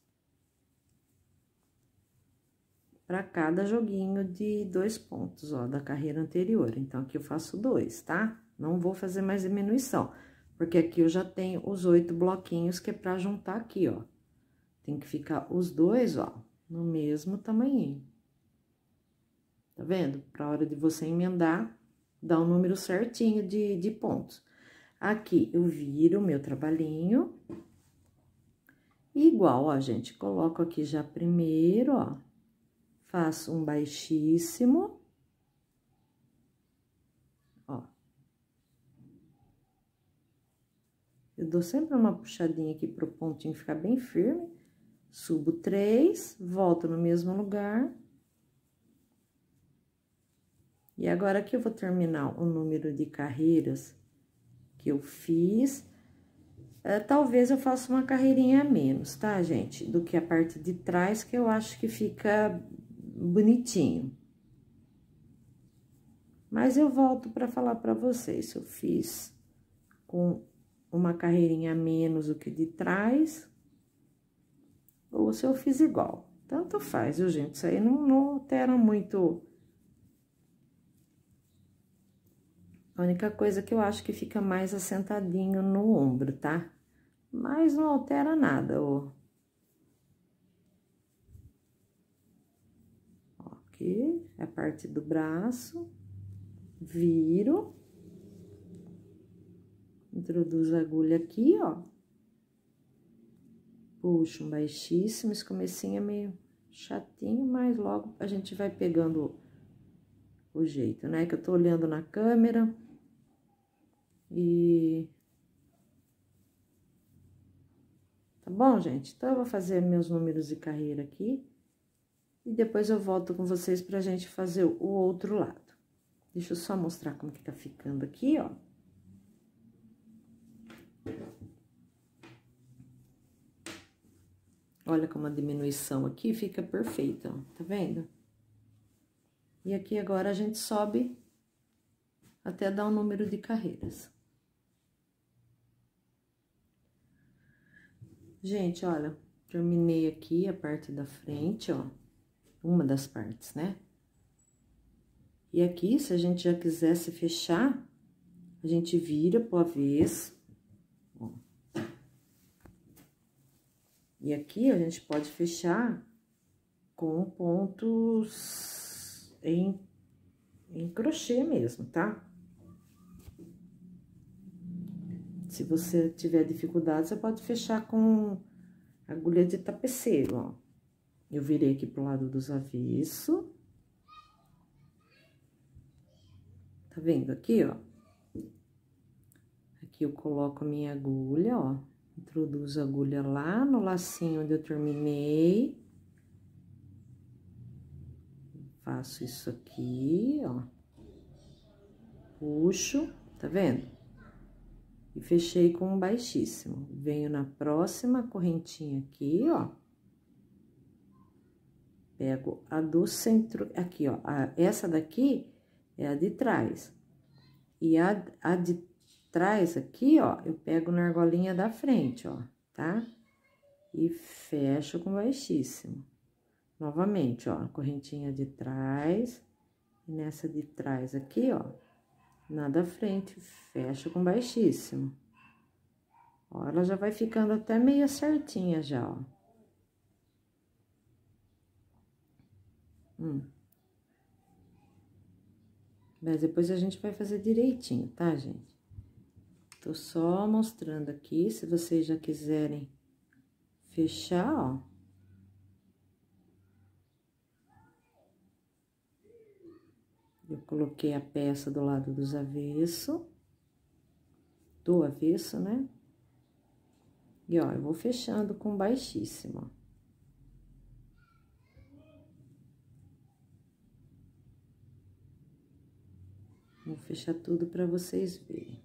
para cada joguinho de dois pontos, ó, da carreira anterior. Então, aqui eu faço dois, tá? Não vou fazer mais diminuição, porque aqui eu já tenho os oito bloquinhos que é para juntar aqui, ó. Tem que ficar os dois, ó, no mesmo tamanho. Tá vendo? Para hora de você emendar, dá o um número certinho de, de pontos. Aqui eu viro o meu trabalhinho. Igual, ó, gente, coloco aqui já primeiro, ó, faço um baixíssimo. Ó. Eu dou sempre uma puxadinha aqui pro pontinho ficar bem firme. Subo três, volto no mesmo lugar. E agora que eu vou terminar o número de carreiras que eu fiz, eh, talvez eu faça uma carreirinha a menos, tá, gente? Do que a parte de trás, que eu acho que fica bonitinho. Mas eu volto para falar para vocês se eu fiz com uma carreirinha menos do que de trás ou se eu fiz igual. Tanto faz, viu, gente? Isso aí não, não altera muito. A única coisa que eu acho que fica mais assentadinho no ombro, tá? Mas não altera nada, ó. aqui, é a parte do braço, viro, introduzo a agulha aqui, ó. Puxo um baixíssimo, esse comecinho é meio chatinho, mas logo a gente vai pegando o jeito, né? Que eu tô olhando na câmera e... Tá bom, gente? Então, eu vou fazer meus números de carreira aqui. E depois eu volto com vocês pra gente fazer o outro lado. Deixa eu só mostrar como que tá ficando aqui, ó. Olha como a diminuição aqui fica perfeita, ó. Tá vendo? E aqui agora a gente sobe até dar o um número de carreiras. Gente, olha, terminei aqui a parte da frente, ó uma das partes, né? E aqui, se a gente já quisesse fechar, a gente vira por vez. E aqui, a gente pode fechar com pontos em, em crochê mesmo, tá? Se você tiver dificuldade, você pode fechar com agulha de tapeceiro, ó. Eu virei aqui pro lado dos avesso. Tá vendo aqui, ó? Aqui eu coloco a minha agulha, ó. Introduzo a agulha lá no lacinho onde eu terminei. Faço isso aqui, ó. Puxo, tá vendo? E fechei com um baixíssimo. Venho na próxima correntinha aqui, ó. Pego a do centro, aqui, ó, a, essa daqui é a de trás. E a, a de trás aqui, ó, eu pego na argolinha da frente, ó, tá? E fecho com baixíssimo. Novamente, ó, correntinha de trás, nessa de trás aqui, ó, na da frente, fecho com baixíssimo. Ó, ela já vai ficando até meia certinha já, ó. Hum. Mas depois a gente vai fazer direitinho, tá, gente? Tô só mostrando aqui, se vocês já quiserem fechar, ó. Eu coloquei a peça do lado dos avesso, do avesso, né? E, ó, eu vou fechando com baixíssimo, ó. Vou fechar tudo para vocês verem.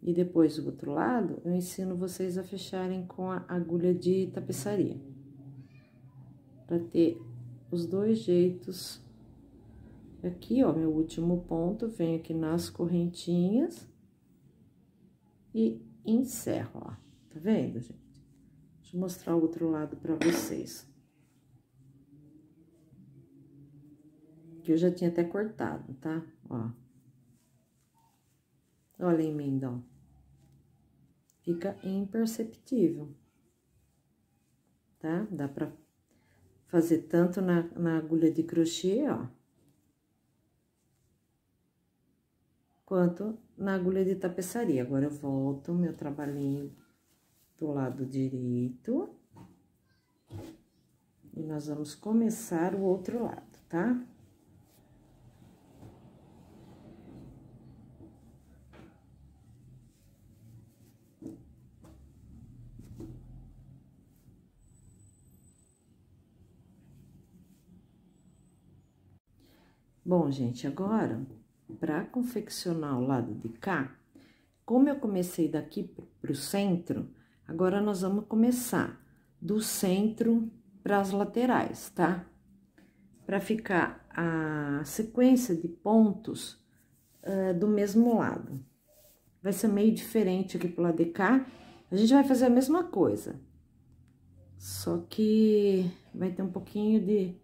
E depois, do outro lado, eu ensino vocês a fecharem com a agulha de tapeçaria. Para ter os dois jeitos. Aqui, ó, meu último ponto, venho aqui nas correntinhas e encerro, ó. Tá vendo, gente? Deixa eu mostrar o outro lado para vocês. Aqui eu já tinha até cortado, tá? Ó. Olha a emenda, ó. Fica imperceptível. Tá? Dá pra fazer tanto na, na agulha de crochê, ó. Quanto na agulha de tapeçaria. Agora eu volto o meu trabalhinho do lado direito. E nós vamos começar o outro lado, tá? Bom, gente, agora, para confeccionar o lado de cá, como eu comecei daqui pro centro, agora nós vamos começar do centro para as laterais, tá? Para ficar a sequência de pontos uh, do mesmo lado. Vai ser meio diferente aqui pro lado de cá. A gente vai fazer a mesma coisa, só que vai ter um pouquinho de...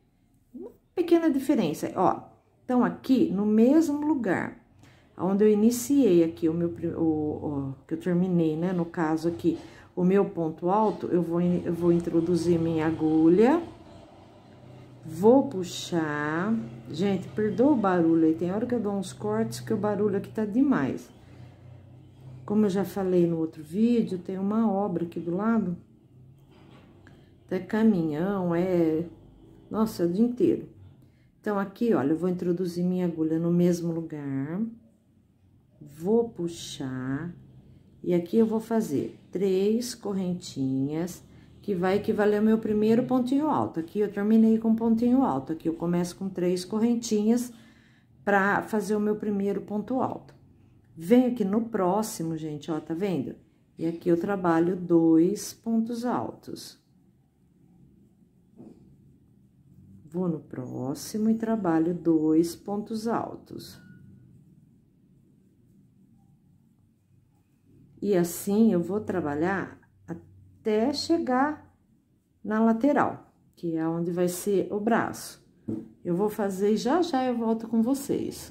Uma pequena diferença. Ó, então, aqui no mesmo lugar, onde eu iniciei aqui o meu, o, o, que eu terminei, né? No caso aqui, o meu ponto alto, eu vou, eu vou introduzir minha agulha, vou puxar. Gente, perdoa o barulho aí, tem hora que eu dou uns cortes que o barulho aqui tá demais. Como eu já falei no outro vídeo, tem uma obra aqui do lado. É caminhão, é... Nossa, é o dia inteiro. Então, aqui, olha, eu vou introduzir minha agulha no mesmo lugar, vou puxar, e aqui eu vou fazer três correntinhas, que vai equivaler ao meu primeiro pontinho alto. Aqui, eu terminei com pontinho alto, aqui eu começo com três correntinhas pra fazer o meu primeiro ponto alto. Venho aqui no próximo, gente, ó, tá vendo? E aqui eu trabalho dois pontos altos. Vou no próximo e trabalho dois pontos altos. E assim, eu vou trabalhar até chegar na lateral, que é onde vai ser o braço. Eu vou fazer já já eu volto com vocês.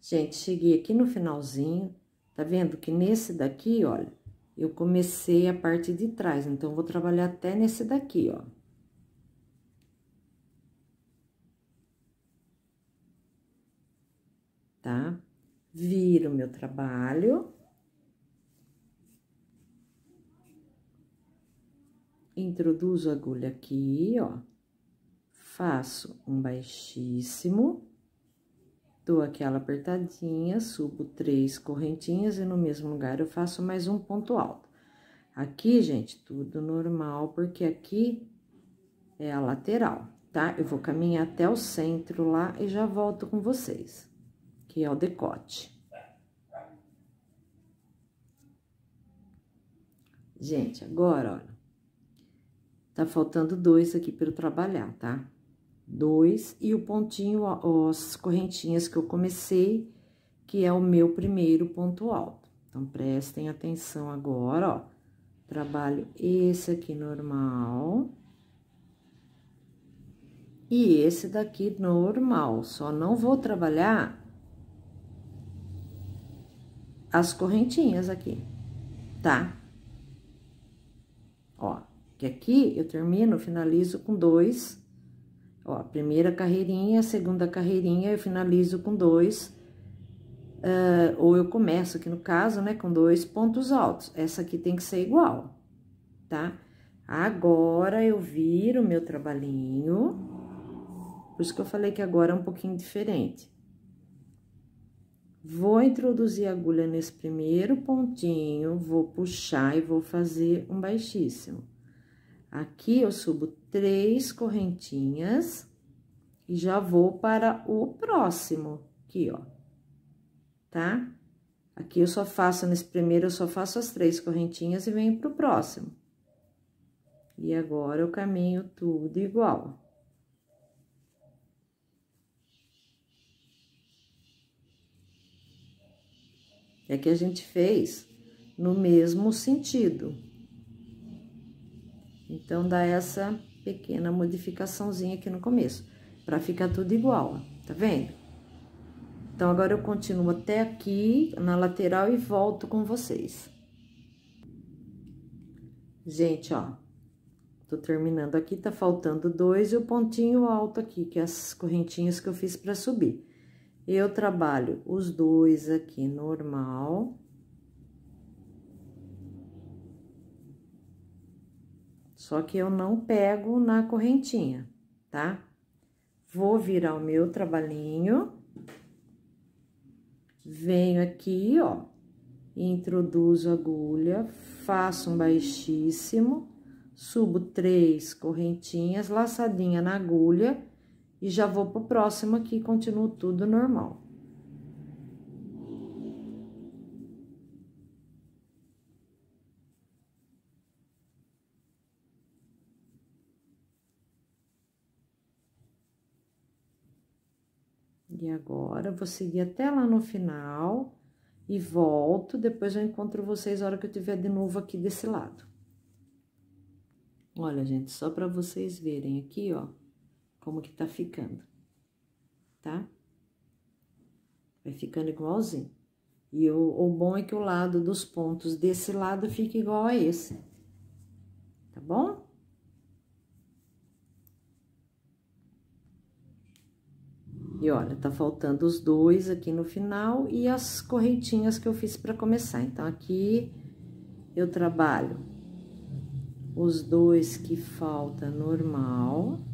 Gente, cheguei aqui no finalzinho, tá vendo que nesse daqui, olha, eu comecei a parte de trás, então, vou trabalhar até nesse daqui, ó. tá? Viro meu trabalho. Introduzo a agulha aqui, ó. Faço um baixíssimo. Dou aquela apertadinha, subo três correntinhas e no mesmo lugar eu faço mais um ponto alto. Aqui, gente, tudo normal, porque aqui é a lateral, tá? Eu vou caminhar até o centro lá e já volto com vocês que é o decote. Gente, agora, olha, tá faltando dois aqui para eu trabalhar, tá? Dois e o pontinho, ó, as correntinhas que eu comecei, que é o meu primeiro ponto alto. Então, prestem atenção agora, ó. Trabalho esse aqui normal. E esse daqui normal, só não vou trabalhar as correntinhas aqui, tá? Ó, que aqui eu termino, finalizo com dois, ó, primeira carreirinha, segunda carreirinha, eu finalizo com dois, uh, ou eu começo aqui no caso, né, com dois pontos altos. Essa aqui tem que ser igual, tá? Agora, eu viro meu trabalhinho, por isso que eu falei que agora é um pouquinho diferente. Vou introduzir a agulha nesse primeiro pontinho, vou puxar e vou fazer um baixíssimo. Aqui eu subo três correntinhas e já vou para o próximo, aqui, ó, tá? Aqui eu só faço, nesse primeiro eu só faço as três correntinhas e venho para o próximo. E agora eu caminho tudo igual. É que a gente fez no mesmo sentido. Então, dá essa pequena modificaçãozinha aqui no começo, para ficar tudo igual, tá vendo? Então, agora eu continuo até aqui na lateral e volto com vocês. Gente, ó, tô terminando aqui, tá faltando dois e o pontinho alto aqui, que é as correntinhas que eu fiz pra subir. Eu trabalho os dois aqui normal. Só que eu não pego na correntinha, tá? Vou virar o meu trabalhinho. Venho aqui, ó, introduzo a agulha, faço um baixíssimo, subo três correntinhas, laçadinha na agulha e já vou pro próximo aqui, continuo tudo normal. E agora, vou seguir até lá no final e volto, depois eu encontro vocês a hora que eu tiver de novo aqui desse lado. Olha, gente, só para vocês verem aqui, ó como que tá ficando, tá? Vai ficando igualzinho. E o, o bom é que o lado dos pontos desse lado fica igual a esse, tá bom? E olha, tá faltando os dois aqui no final e as correntinhas que eu fiz para começar. Então, aqui eu trabalho os dois que falta normal.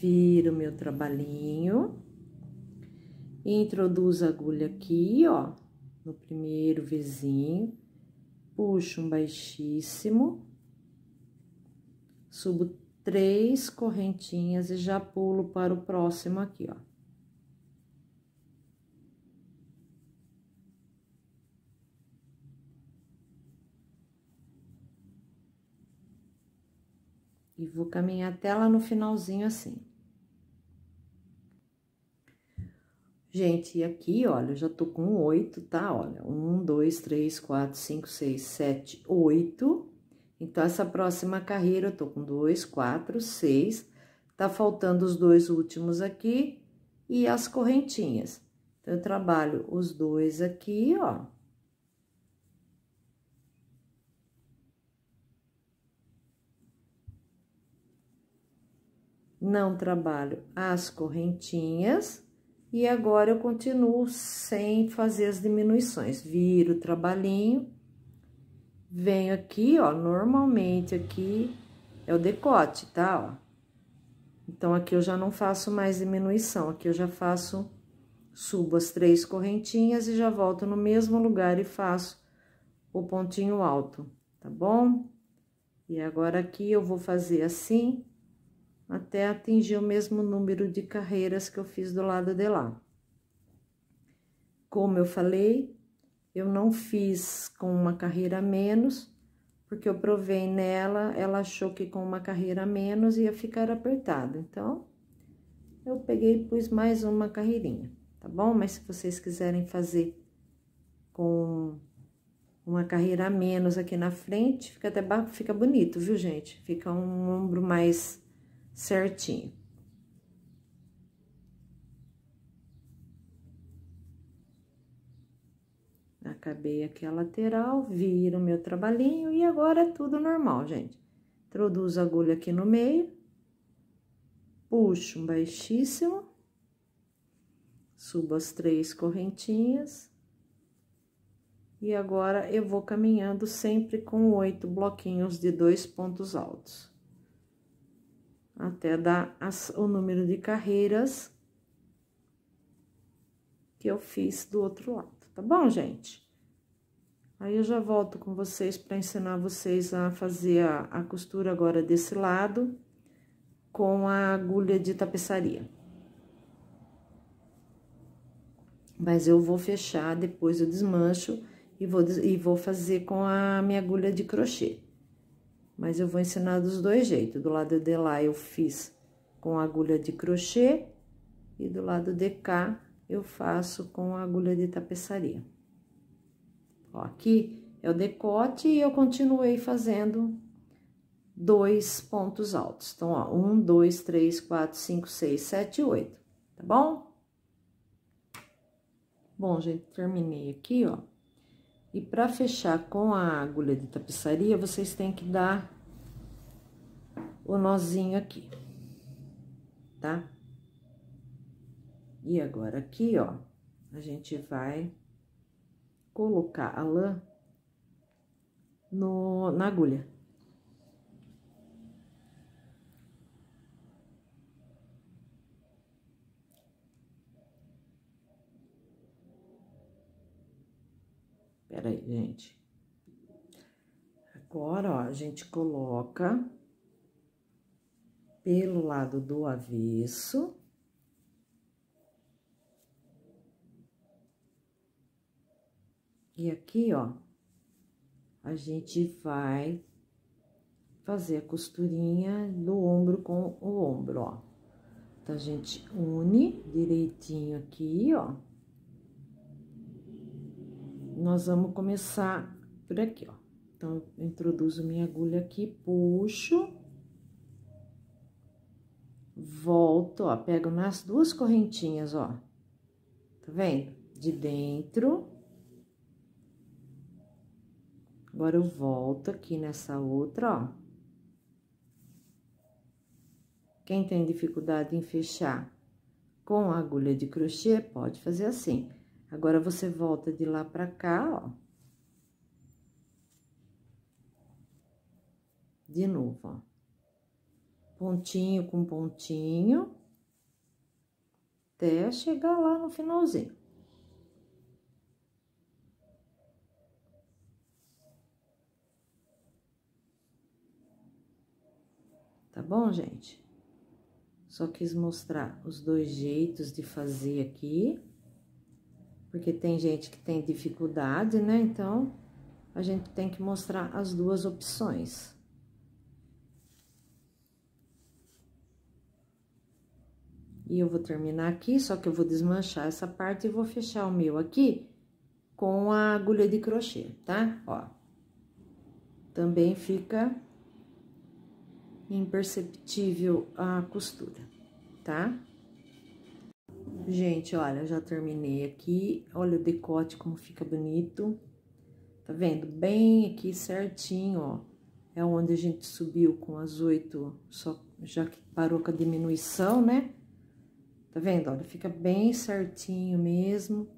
viro meu trabalhinho, introduzo a agulha aqui, ó, no primeiro vizinho, puxo um baixíssimo, subo três correntinhas e já pulo para o próximo aqui, ó. E vou caminhar até lá no finalzinho assim. Gente, aqui, olha, eu já tô com oito, tá? Olha, um, dois, três, quatro, cinco, seis, sete, oito. Então, essa próxima carreira, eu tô com dois, quatro, seis. Tá faltando os dois últimos aqui e as correntinhas. Então, eu trabalho os dois aqui, ó. Não trabalho as correntinhas e agora, eu continuo sem fazer as diminuições. Viro o trabalhinho, venho aqui, ó, normalmente aqui é o decote, tá, ó. Então, aqui eu já não faço mais diminuição, aqui eu já faço, subo as três correntinhas e já volto no mesmo lugar e faço o pontinho alto, tá bom? E agora, aqui eu vou fazer assim, até atingir o mesmo número de carreiras que eu fiz do lado de lá. Como eu falei, eu não fiz com uma carreira a menos, porque eu provei nela, ela achou que com uma carreira a menos ia ficar apertado. Então, eu peguei e pus mais uma carreirinha, tá bom? Mas se vocês quiserem fazer com uma carreira a menos aqui na frente, fica até fica bonito, viu, gente? Fica um ombro mais certinho. Acabei aqui a lateral, viro o meu trabalhinho e agora é tudo normal, gente. Introduzo a agulha aqui no meio, puxo um baixíssimo, subo as três correntinhas. E agora, eu vou caminhando sempre com oito bloquinhos de dois pontos altos até dar as, o número de carreiras que eu fiz do outro lado, tá bom, gente? Aí eu já volto com vocês para ensinar vocês a fazer a, a costura agora desse lado com a agulha de tapeçaria. Mas eu vou fechar, depois eu desmancho e vou, e vou fazer com a minha agulha de crochê. Mas eu vou ensinar dos dois jeitos. Do lado de lá eu fiz com agulha de crochê e do lado de cá eu faço com agulha de tapeçaria. Ó, aqui é o decote e eu continuei fazendo dois pontos altos. Então, ó, um, dois, três, quatro, cinco, seis, sete, oito, tá bom? Bom, gente, terminei aqui, ó. E para fechar com a agulha de tapeçaria, vocês têm que dar o nozinho aqui, tá? E agora aqui, ó, a gente vai colocar a lã no, na agulha. aí gente. Agora, ó, a gente coloca pelo lado do avesso. E aqui, ó, a gente vai fazer a costurinha do ombro com o ombro, ó. Então, a gente une direitinho aqui, ó nós vamos começar por aqui, ó. Então, eu introduzo minha agulha aqui, puxo, volto, ó, pego nas duas correntinhas, ó, tá vendo? De dentro. Agora, eu volto aqui nessa outra, ó. Quem tem dificuldade em fechar com a agulha de crochê, pode fazer assim. Agora, você volta de lá pra cá, ó. De novo, ó. Pontinho com pontinho. Até chegar lá no finalzinho. Tá bom, gente? Só quis mostrar os dois jeitos de fazer aqui porque tem gente que tem dificuldade, né? Então, a gente tem que mostrar as duas opções. E eu vou terminar aqui, só que eu vou desmanchar essa parte e vou fechar o meu aqui com a agulha de crochê, tá? Ó. Também fica imperceptível a costura, tá? Gente, olha, já terminei aqui. Olha o decote como fica bonito. Tá vendo? Bem aqui certinho, ó. É onde a gente subiu com as oito, só já que parou com a diminuição, né? Tá vendo? Olha, fica bem certinho mesmo.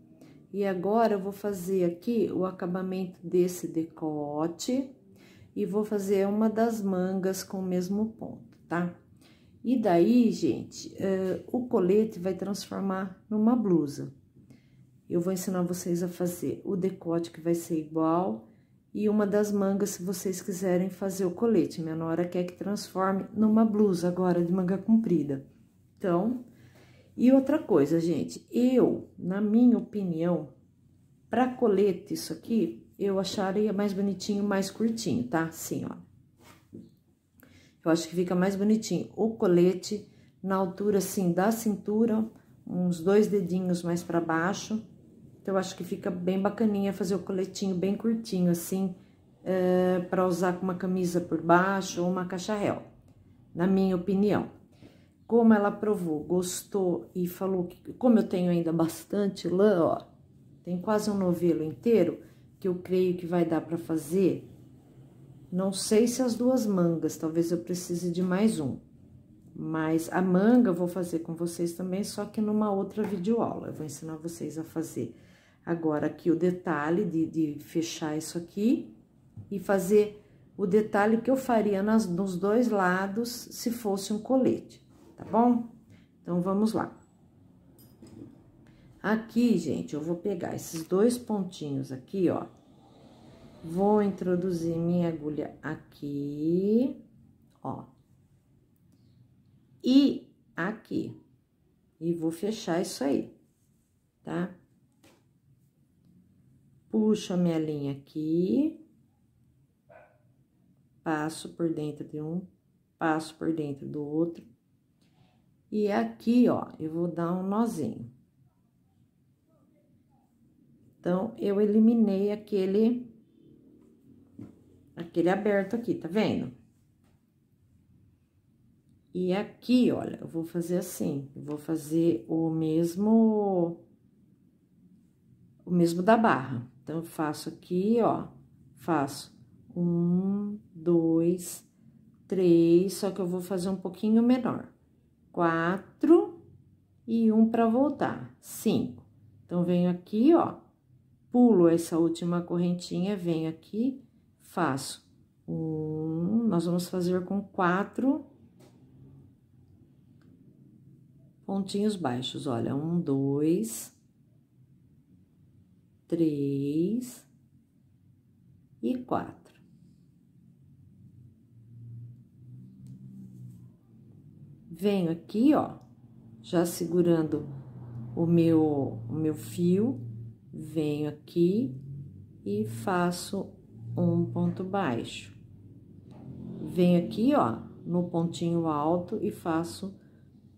E agora eu vou fazer aqui o acabamento desse decote e vou fazer uma das mangas com o mesmo ponto, tá? E daí, gente, é, o colete vai transformar numa blusa. Eu vou ensinar vocês a fazer o decote, que vai ser igual, e uma das mangas, se vocês quiserem fazer o colete. Minha nora quer que transforme numa blusa agora, de manga comprida. Então, e outra coisa, gente, eu, na minha opinião, para colete isso aqui, eu acharia mais bonitinho, mais curtinho, tá? Assim, ó. Eu acho que fica mais bonitinho. O colete na altura, assim, da cintura, uns dois dedinhos mais para baixo. Então, eu acho que fica bem bacaninha fazer o coletinho bem curtinho, assim, é, eh, para usar com uma camisa por baixo ou uma cacharel, na minha opinião. Como ela provou, gostou e falou que, como eu tenho ainda bastante lã, ó, tem quase um novelo inteiro, que eu creio que vai dar para fazer não sei se as duas mangas, talvez eu precise de mais um. Mas a manga eu vou fazer com vocês também, só que numa outra videoaula. Eu vou ensinar vocês a fazer agora aqui o detalhe de, de fechar isso aqui e fazer o detalhe que eu faria nas, nos dois lados se fosse um colete, tá bom? Então, vamos lá. Aqui, gente, eu vou pegar esses dois pontinhos aqui, ó Vou introduzir minha agulha aqui, ó. E aqui. E vou fechar isso aí, tá? Puxo a minha linha aqui. Passo por dentro de um, passo por dentro do outro. E aqui, ó, eu vou dar um nozinho. Então, eu eliminei aquele Aquele aberto aqui, tá vendo? E aqui, olha, eu vou fazer assim, vou fazer o mesmo, o mesmo da barra. Então, eu faço aqui, ó, faço um, dois, três, só que eu vou fazer um pouquinho menor. Quatro e um para voltar, cinco. Então, venho aqui, ó, pulo essa última correntinha, venho aqui, faço um, nós vamos fazer com quatro pontinhos baixos, olha, um, dois, três e quatro. Venho aqui, ó, já segurando o meu, o meu fio, venho aqui e faço um ponto baixo. Venho aqui, ó, no pontinho alto e faço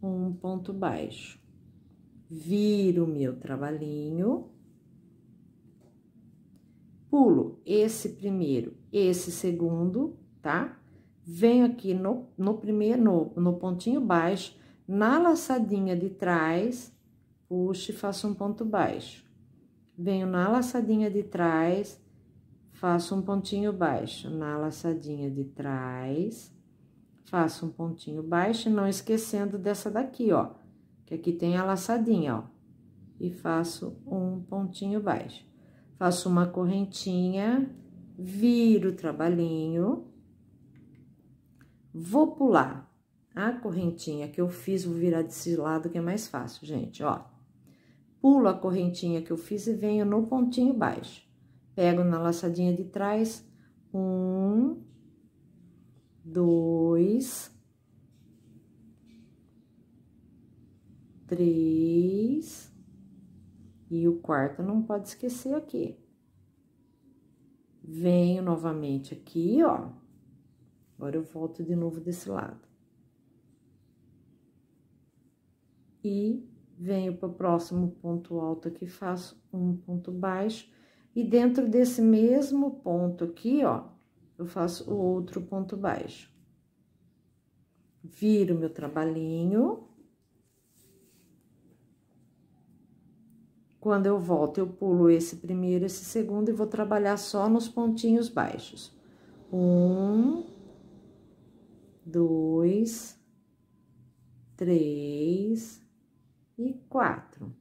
um ponto baixo. Viro meu trabalhinho. Pulo esse primeiro, esse segundo, tá? Venho aqui no, no primeiro, no, no pontinho baixo, na laçadinha de trás, puxo e faço um ponto baixo. Venho na laçadinha de trás, faço um pontinho baixo na laçadinha de trás, faço um pontinho baixo, não esquecendo dessa daqui, ó, que aqui tem a laçadinha, ó, e faço um pontinho baixo. Faço uma correntinha, viro o trabalhinho, vou pular a correntinha que eu fiz, vou virar desse lado que é mais fácil, gente, ó. Pulo a correntinha que eu fiz e venho no pontinho baixo Pego na laçadinha de trás, um, dois, três, e o quarto não pode esquecer aqui. Venho novamente aqui, ó. Agora eu volto de novo desse lado. E venho para o próximo ponto alto aqui, faço um ponto baixo e dentro desse mesmo ponto aqui, ó, eu faço o outro ponto baixo. Viro meu trabalhinho. Quando eu volto, eu pulo esse primeiro, esse segundo e vou trabalhar só nos pontinhos baixos. Um, dois, três e quatro.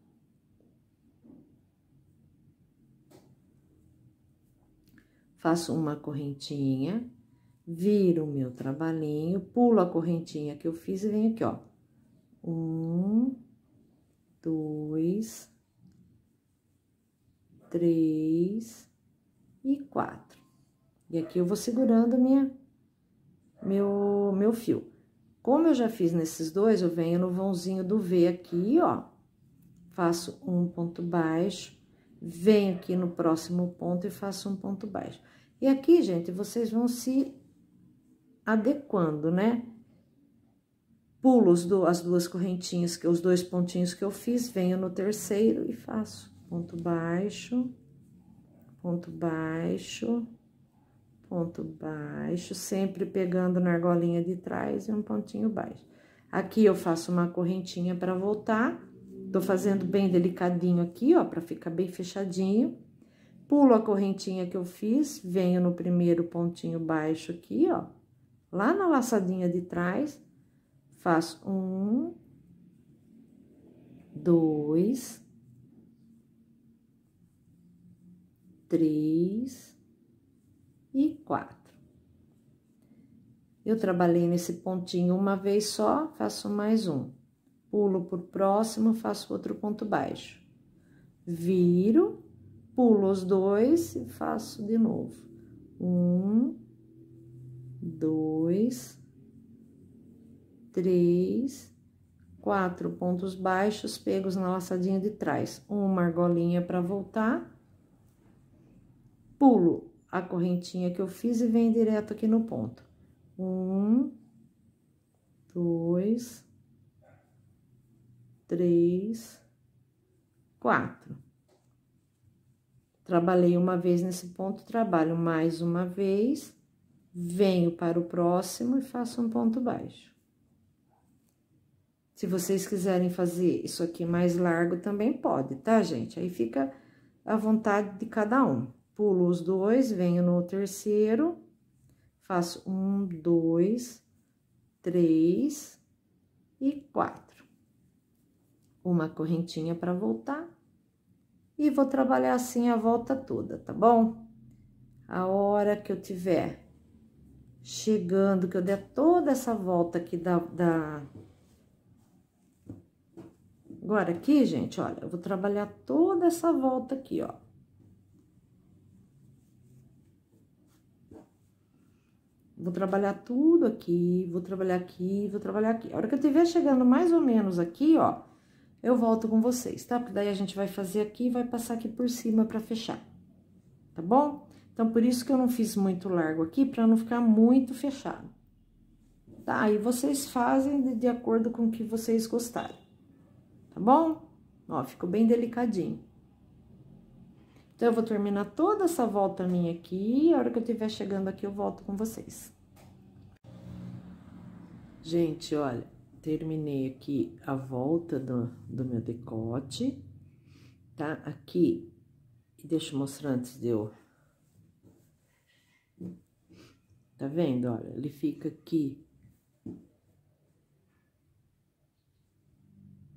faço uma correntinha, viro o meu trabalhinho, pulo a correntinha que eu fiz e venho aqui, ó. Um, dois, três e quatro. E aqui eu vou segurando minha, meu, meu fio. Como eu já fiz nesses dois, eu venho no vãozinho do V aqui, ó. Faço um ponto baixo, venho aqui no próximo ponto e faço um ponto baixo. E aqui, gente, vocês vão se adequando, né? Pulo do, as duas correntinhas, que os dois pontinhos que eu fiz, venho no terceiro e faço ponto baixo, ponto baixo, ponto baixo, sempre pegando na argolinha de trás e um pontinho baixo. Aqui eu faço uma correntinha para voltar Tô fazendo bem delicadinho aqui, ó, pra ficar bem fechadinho. Pulo a correntinha que eu fiz, venho no primeiro pontinho baixo aqui, ó. Lá na laçadinha de trás, faço um, dois, três e quatro. Eu trabalhei nesse pontinho uma vez só, faço mais um pulo por próximo, faço outro ponto baixo. Viro, pulo os dois e faço de novo. Um, dois, três, quatro pontos baixos pegos na laçadinha de trás. Uma argolinha para voltar. Pulo a correntinha que eu fiz e venho direto aqui no ponto. Um, dois, três, quatro. Trabalhei uma vez nesse ponto, trabalho mais uma vez, venho para o próximo e faço um ponto baixo. Se vocês quiserem fazer isso aqui mais largo, também pode, tá, gente? Aí fica à vontade de cada um. Pulo os dois, venho no terceiro, faço um, dois, três e quatro uma correntinha para voltar. E vou trabalhar assim a volta toda, tá bom? A hora que eu tiver chegando, que eu der toda essa volta aqui da... da... Agora aqui, gente, olha, eu vou trabalhar toda essa volta aqui, ó. Vou trabalhar tudo aqui, vou trabalhar aqui, vou trabalhar aqui. A hora que eu estiver chegando mais ou menos aqui, ó, eu volto com vocês, tá? Porque daí a gente vai fazer aqui e vai passar aqui por cima pra fechar, tá bom? Então, por isso que eu não fiz muito largo aqui, pra não ficar muito fechado. Tá? E vocês fazem de, de acordo com o que vocês gostarem, tá bom? Ó, ficou bem delicadinho. Então, eu vou terminar toda essa volta minha aqui, a hora que eu estiver chegando aqui, eu volto com vocês. Gente, olha, terminei aqui a volta do, do meu decote, tá? Aqui, deixa eu mostrar antes de eu... Tá vendo? Olha, ele fica aqui.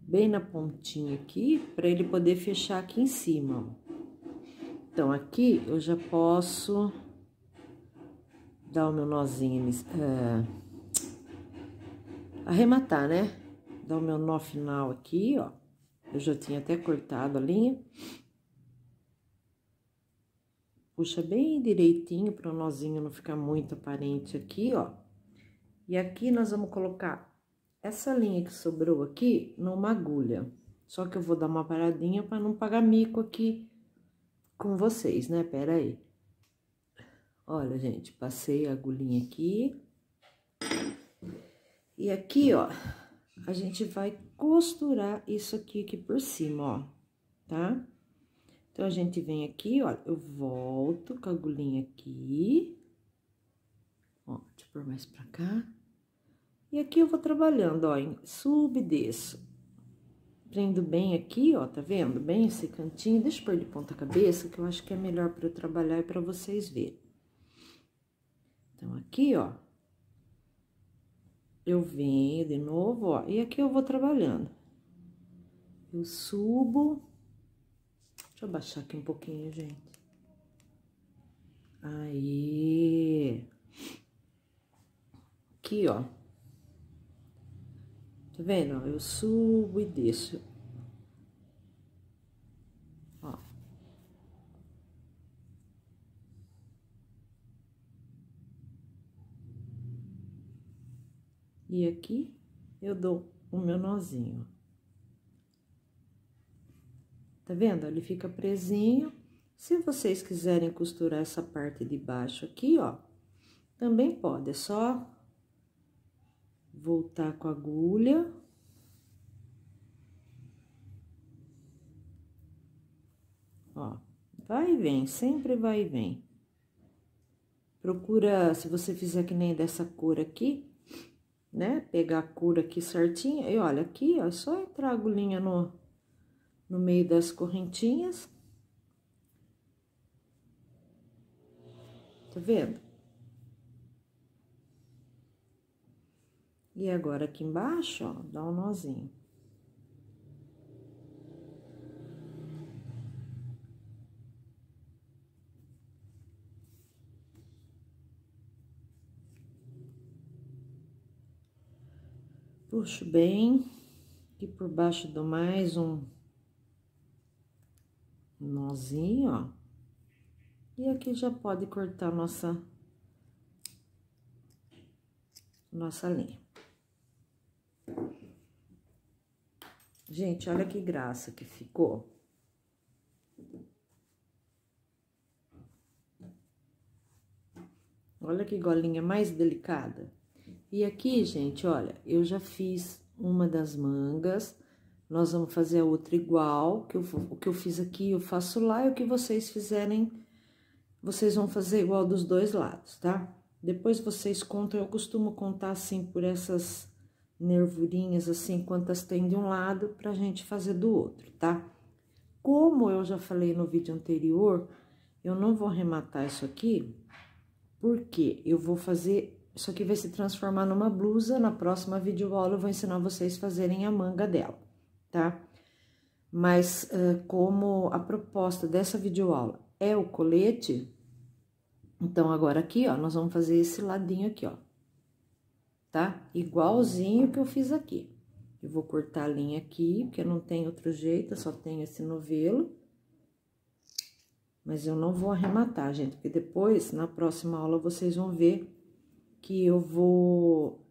Bem na pontinha aqui, pra ele poder fechar aqui em cima, ó. Então, aqui eu já posso dar o meu nozinho... É, arrematar, né? Dar o meu nó final aqui, ó. Eu já tinha até cortado a linha. Puxa bem direitinho para o nozinho não ficar muito aparente aqui, ó. E aqui nós vamos colocar essa linha que sobrou aqui numa agulha. Só que eu vou dar uma paradinha para não pagar mico aqui com vocês, né? Pera aí. Olha, gente, passei a agulhinha aqui. E aqui, ó, a gente vai costurar isso aqui, aqui por cima, ó, tá? Então, a gente vem aqui, ó, eu volto com a agulhinha aqui. Ó, deixa eu pôr mais pra cá. E aqui eu vou trabalhando, ó, em sub e desço. Prendo bem aqui, ó, tá vendo? Bem esse cantinho. Deixa eu pôr de ponta cabeça, que eu acho que é melhor pra eu trabalhar e pra vocês verem. Então, aqui, ó, eu venho de novo, ó, e aqui eu vou trabalhando. Eu subo. Deixa eu abaixar aqui um pouquinho, gente. Aí. Aqui, ó. Tá vendo? Eu subo e desço. e aqui eu dou o meu nozinho. Tá vendo? Ele fica presinho. Se vocês quiserem costurar essa parte de baixo aqui, ó, também pode, é só voltar com a agulha. Ó, vai e vem, sempre vai e vem. Procura, se você fizer que nem dessa cor aqui, né? Pegar a cura aqui certinha. E olha, aqui, ó, é só entrar a agulhinha no, no meio das correntinhas. Tá vendo? E agora aqui embaixo, ó, dá um nozinho. Puxo bem. Aqui por baixo dou mais um nozinho, ó. E aqui já pode cortar nossa, nossa linha. Gente, olha que graça que ficou. Olha que golinha mais delicada. E aqui, gente, olha, eu já fiz uma das mangas, nós vamos fazer a outra igual, que eu, o que eu fiz aqui eu faço lá, e o que vocês fizerem, vocês vão fazer igual dos dois lados, tá? Depois vocês contam, eu costumo contar assim por essas nervurinhas, assim, quantas tem de um lado, pra gente fazer do outro, tá? Como eu já falei no vídeo anterior, eu não vou rematar isso aqui, porque eu vou fazer isso aqui vai se transformar numa blusa, na próxima videoaula eu vou ensinar vocês fazerem a manga dela, tá? Mas como a proposta dessa videoaula é o colete, então agora aqui, ó, nós vamos fazer esse ladinho aqui, ó, tá? Igualzinho que eu fiz aqui. Eu vou cortar a linha aqui, porque não tem outro jeito, eu só tenho esse novelo. Mas eu não vou arrematar, gente, porque depois, na próxima aula, vocês vão ver que eu vou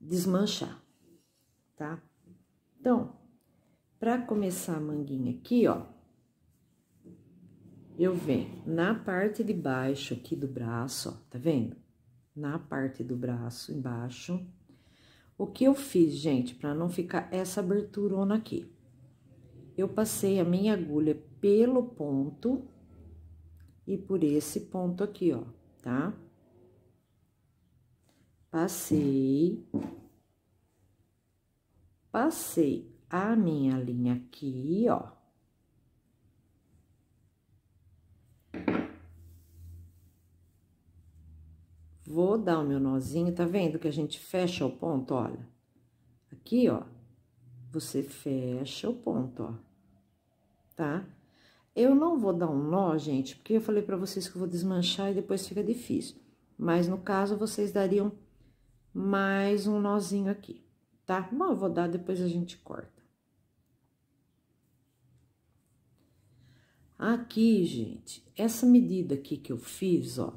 desmanchar, tá? Então, para começar a manguinha aqui, ó, eu venho na parte de baixo aqui do braço, ó, tá vendo? Na parte do braço embaixo. O que eu fiz, gente, para não ficar essa aberturona aqui? Eu passei a minha agulha pelo ponto e por esse ponto aqui, ó, tá? Tá? Passei. Passei a minha linha aqui, ó. Vou dar o meu nozinho, tá vendo que a gente fecha o ponto, olha? Aqui, ó, você fecha o ponto, ó, tá? Eu não vou dar um nó, gente, porque eu falei pra vocês que eu vou desmanchar e depois fica difícil. Mas, no caso, vocês dariam mais um nozinho aqui, tá? Bom, eu vou dar, depois a gente corta. Aqui, gente, essa medida aqui que eu fiz, ó,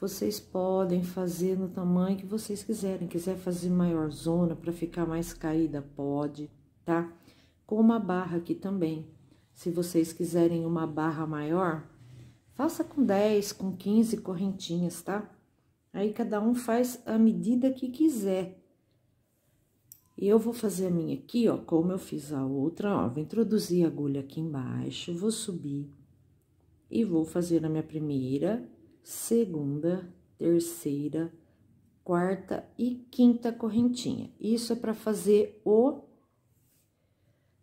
vocês podem fazer no tamanho que vocês quiserem. Quiser fazer maior zona para ficar mais caída, pode, tá? Com uma barra aqui também. Se vocês quiserem uma barra maior, faça com 10, com 15 correntinhas, tá? Aí, cada um faz a medida que quiser. Eu vou fazer a minha aqui, ó, como eu fiz a outra, ó. Vou introduzir a agulha aqui embaixo, vou subir e vou fazer a minha primeira, segunda, terceira, quarta e quinta correntinha. Isso é para fazer o,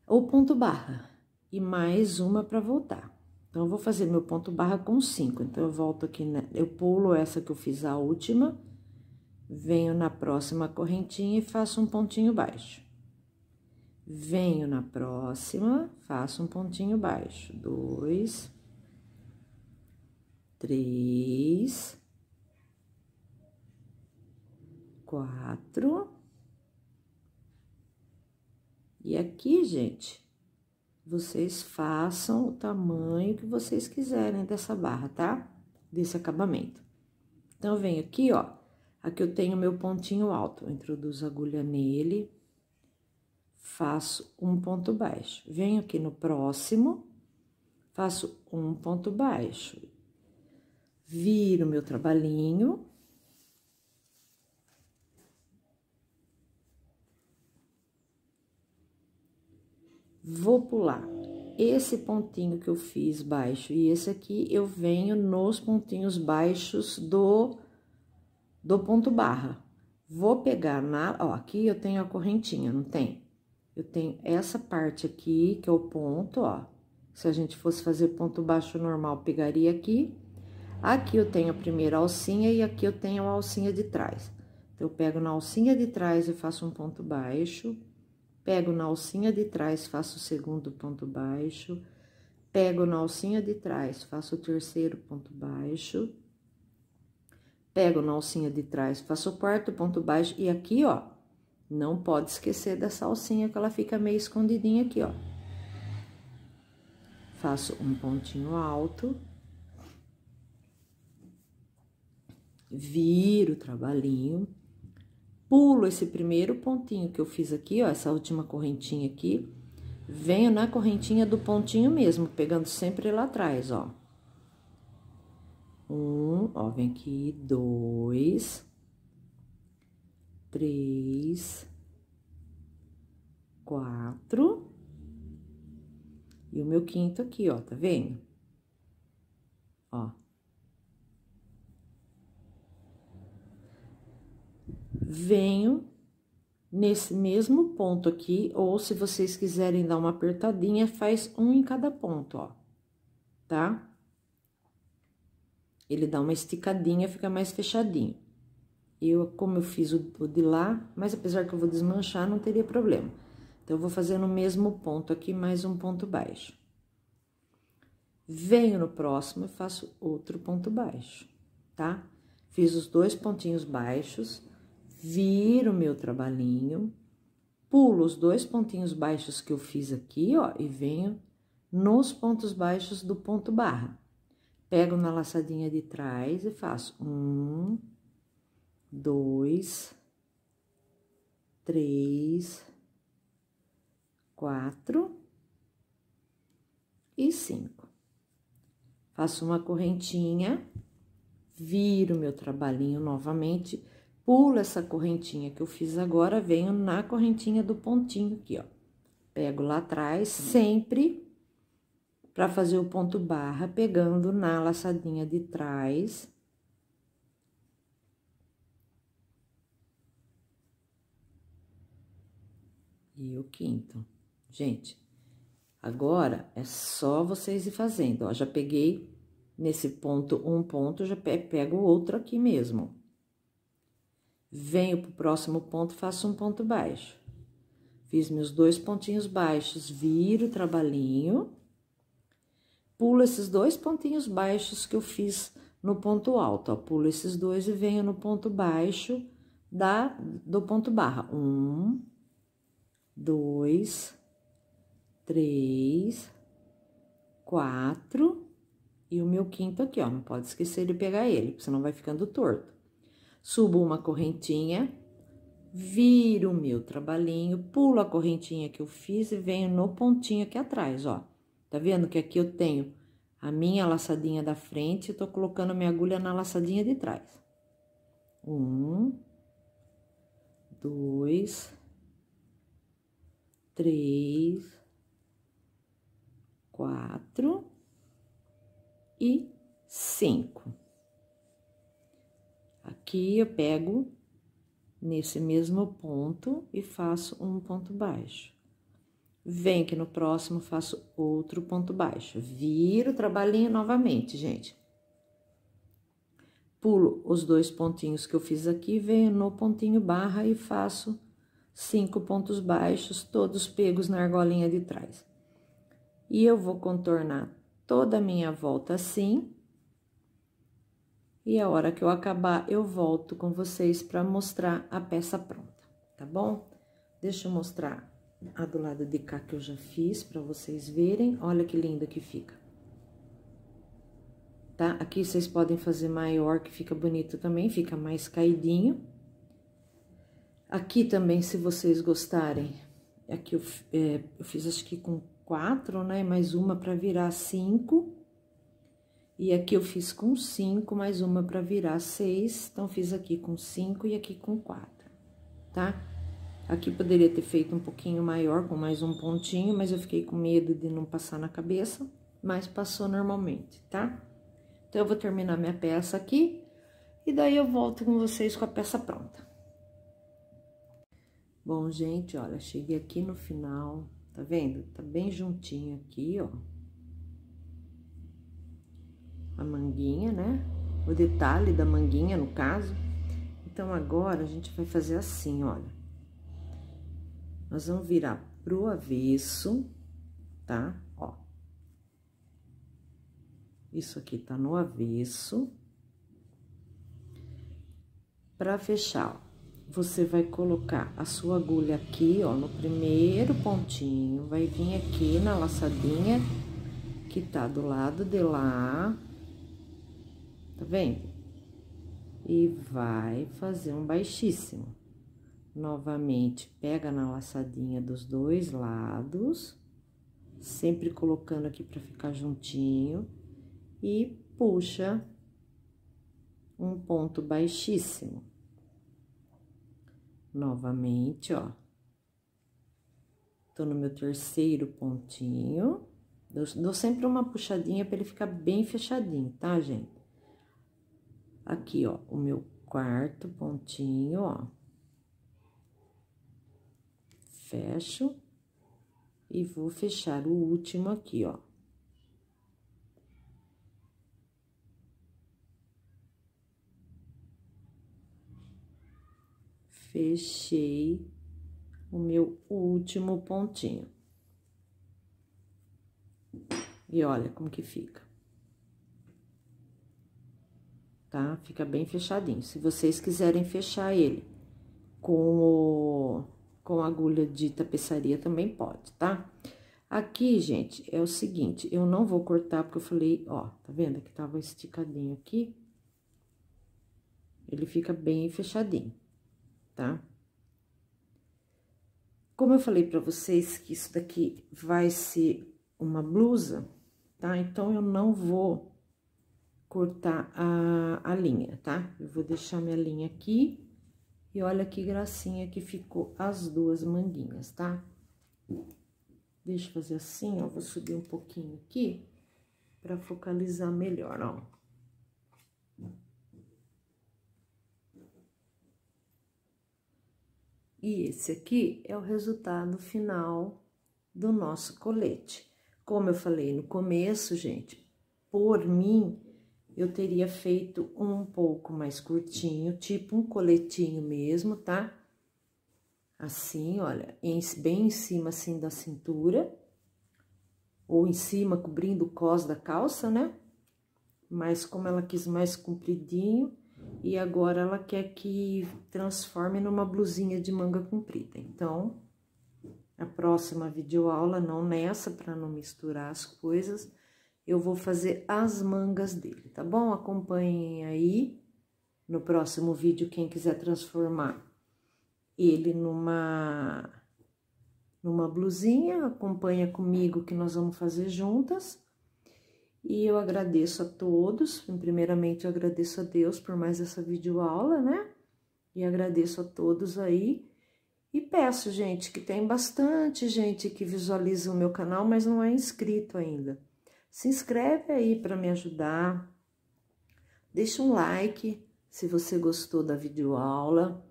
o ponto barra e mais uma para voltar. Então, eu vou fazer meu ponto barra com cinco. Então, eu volto aqui, né? eu pulo essa que eu fiz a última, venho na próxima correntinha e faço um pontinho baixo. Venho na próxima, faço um pontinho baixo. Dois, três, quatro. E aqui, gente, vocês façam o tamanho que vocês quiserem dessa barra, tá? Desse acabamento. Então, eu venho aqui, ó, aqui eu tenho meu pontinho alto, eu introduzo a agulha nele, faço um ponto baixo. Venho aqui no próximo, faço um ponto baixo. Viro meu trabalhinho, vou pular. Esse pontinho que eu fiz baixo e esse aqui, eu venho nos pontinhos baixos do, do ponto barra. Vou pegar na... Ó, aqui eu tenho a correntinha, não tem? Eu tenho essa parte aqui, que é o ponto, ó. Se a gente fosse fazer ponto baixo normal, pegaria aqui. Aqui eu tenho a primeira alcinha e aqui eu tenho a alcinha de trás. Então, eu pego na alcinha de trás e faço um ponto baixo Pego na alcinha de trás, faço o segundo ponto baixo. Pego na alcinha de trás, faço o terceiro ponto baixo. Pego na alcinha de trás, faço o quarto ponto baixo. E aqui, ó, não pode esquecer dessa alcinha que ela fica meio escondidinha aqui, ó. Faço um pontinho alto. Viro o trabalhinho pulo esse primeiro pontinho que eu fiz aqui, ó, essa última correntinha aqui, venho na correntinha do pontinho mesmo, pegando sempre lá atrás, ó. Um, ó, vem aqui, dois, três, quatro, e o meu quinto aqui, ó, tá vendo? Ó. venho nesse mesmo ponto aqui, ou se vocês quiserem dar uma apertadinha, faz um em cada ponto, ó, tá? Ele dá uma esticadinha, fica mais fechadinho. Eu, como eu fiz o, de lá, mas apesar que eu vou desmanchar, não teria problema. Então, eu vou fazer no mesmo ponto aqui, mais um ponto baixo. Venho no próximo e faço outro ponto baixo, tá? Fiz os dois pontinhos baixos viro meu trabalhinho, pulo os dois pontinhos baixos que eu fiz aqui, ó, e venho nos pontos baixos do ponto barra. Pego na laçadinha de trás e faço um, dois, três, quatro e cinco. Faço uma correntinha, viro meu trabalhinho novamente pulo essa correntinha que eu fiz agora, venho na correntinha do pontinho aqui, ó. Pego lá atrás, uhum. sempre para fazer o ponto barra, pegando na laçadinha de trás. E o quinto. Gente, agora é só vocês ir fazendo, ó. Já peguei nesse ponto um ponto, já pego outro aqui mesmo. Venho para o próximo ponto, faço um ponto baixo. Fiz meus dois pontinhos baixos, viro o trabalhinho, pulo esses dois pontinhos baixos que eu fiz no ponto alto, ó. Pulo esses dois e venho no ponto baixo da, do ponto barra. Um, dois, três, quatro e o meu quinto aqui, ó. Não pode esquecer de pegar ele, porque senão vai ficando torto subo uma correntinha, viro o meu trabalhinho, pulo a correntinha que eu fiz e venho no pontinho aqui atrás, ó. Tá vendo que aqui eu tenho a minha laçadinha da frente e tô colocando minha agulha na laçadinha de trás. Um, dois, três, quatro e cinco. Aqui eu pego nesse mesmo ponto e faço um ponto baixo. Vem que no próximo faço outro ponto baixo. Viro o trabalhinho novamente, gente. Pulo os dois pontinhos que eu fiz aqui, venho no pontinho barra e faço cinco pontos baixos, todos pegos na argolinha de trás. E eu vou contornar toda a minha volta assim, e a hora que eu acabar, eu volto com vocês para mostrar a peça pronta, tá bom? Deixa eu mostrar a do lado de cá que eu já fiz para vocês verem. Olha que linda que fica. Tá? Aqui vocês podem fazer maior, que fica bonito também, fica mais caidinho. Aqui também, se vocês gostarem, aqui é eu, é, eu fiz acho que com quatro, né? Mais uma para virar cinco. E aqui eu fiz com cinco, mais uma para virar seis, então fiz aqui com cinco e aqui com quatro, tá? Aqui poderia ter feito um pouquinho maior, com mais um pontinho, mas eu fiquei com medo de não passar na cabeça, mas passou normalmente, tá? Então, eu vou terminar minha peça aqui, e daí eu volto com vocês com a peça pronta. Bom, gente, olha, cheguei aqui no final, tá vendo? Tá bem juntinho aqui, ó a manguinha, né? O detalhe da manguinha, no caso. Então, agora, a gente vai fazer assim, olha. Nós vamos virar pro avesso, tá? Ó. Isso aqui tá no avesso. Pra fechar, ó você vai colocar a sua agulha aqui, ó, no primeiro pontinho, vai vir aqui na laçadinha que tá do lado de lá, tá vendo? E vai fazer um baixíssimo. Novamente, pega na laçadinha dos dois lados, sempre colocando aqui para ficar juntinho, e puxa um ponto baixíssimo. Novamente, ó. Tô no meu terceiro pontinho. Dou, dou sempre uma puxadinha para ele ficar bem fechadinho, tá, gente? aqui, ó, o meu quarto pontinho, ó. Fecho. E vou fechar o último aqui, ó. Fechei o meu último pontinho. E olha como que fica. tá? Fica bem fechadinho. Se vocês quiserem fechar ele com, o, com agulha de tapeçaria, também pode, tá? Aqui, gente, é o seguinte, eu não vou cortar, porque eu falei, ó, tá vendo? Que tava esticadinho aqui. Ele fica bem fechadinho, tá? Como eu falei pra vocês que isso daqui vai ser uma blusa, tá? Então, eu não vou cortar a, a linha, tá? Eu vou deixar minha linha aqui, e olha que gracinha que ficou as duas manguinhas, tá? Deixa eu fazer assim, ó, vou subir um pouquinho aqui, pra focalizar melhor, ó. E esse aqui é o resultado final do nosso colete. Como eu falei no começo, gente, por mim, eu teria feito um pouco mais curtinho, tipo um coletinho mesmo, tá? Assim, olha, bem em cima assim da cintura, ou em cima, cobrindo o cos da calça, né? Mas como ela quis mais compridinho, e agora ela quer que transforme numa blusinha de manga comprida. Então, a próxima videoaula, não nessa, para não misturar as coisas eu vou fazer as mangas dele, tá bom? Acompanhem aí no próximo vídeo quem quiser transformar ele numa numa blusinha, acompanha comigo que nós vamos fazer juntas. E eu agradeço a todos, primeiramente eu agradeço a Deus por mais essa videoaula, né? E agradeço a todos aí. E peço, gente, que tem bastante gente que visualiza o meu canal, mas não é inscrito ainda. Se inscreve aí para me ajudar. Deixa um like se você gostou da videoaula.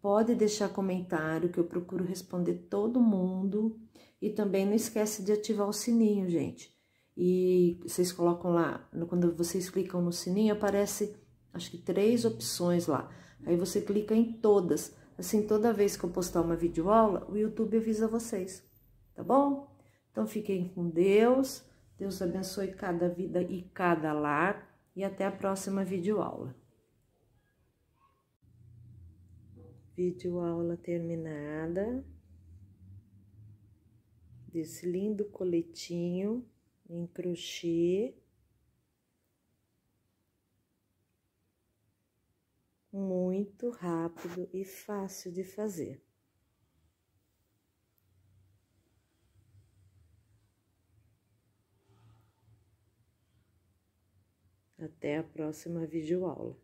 Pode deixar comentário que eu procuro responder todo mundo. E também não esquece de ativar o sininho, gente. E vocês colocam lá, quando vocês clicam no sininho, aparece acho que três opções lá. Aí você clica em todas. Assim, toda vez que eu postar uma videoaula, o YouTube avisa vocês, tá bom? Então, fiquem com Deus. Deus abençoe cada vida e cada lar e até a próxima videoaula. Videoaula terminada desse lindo coletinho em crochê. Muito rápido e fácil de fazer. Até a próxima videoaula.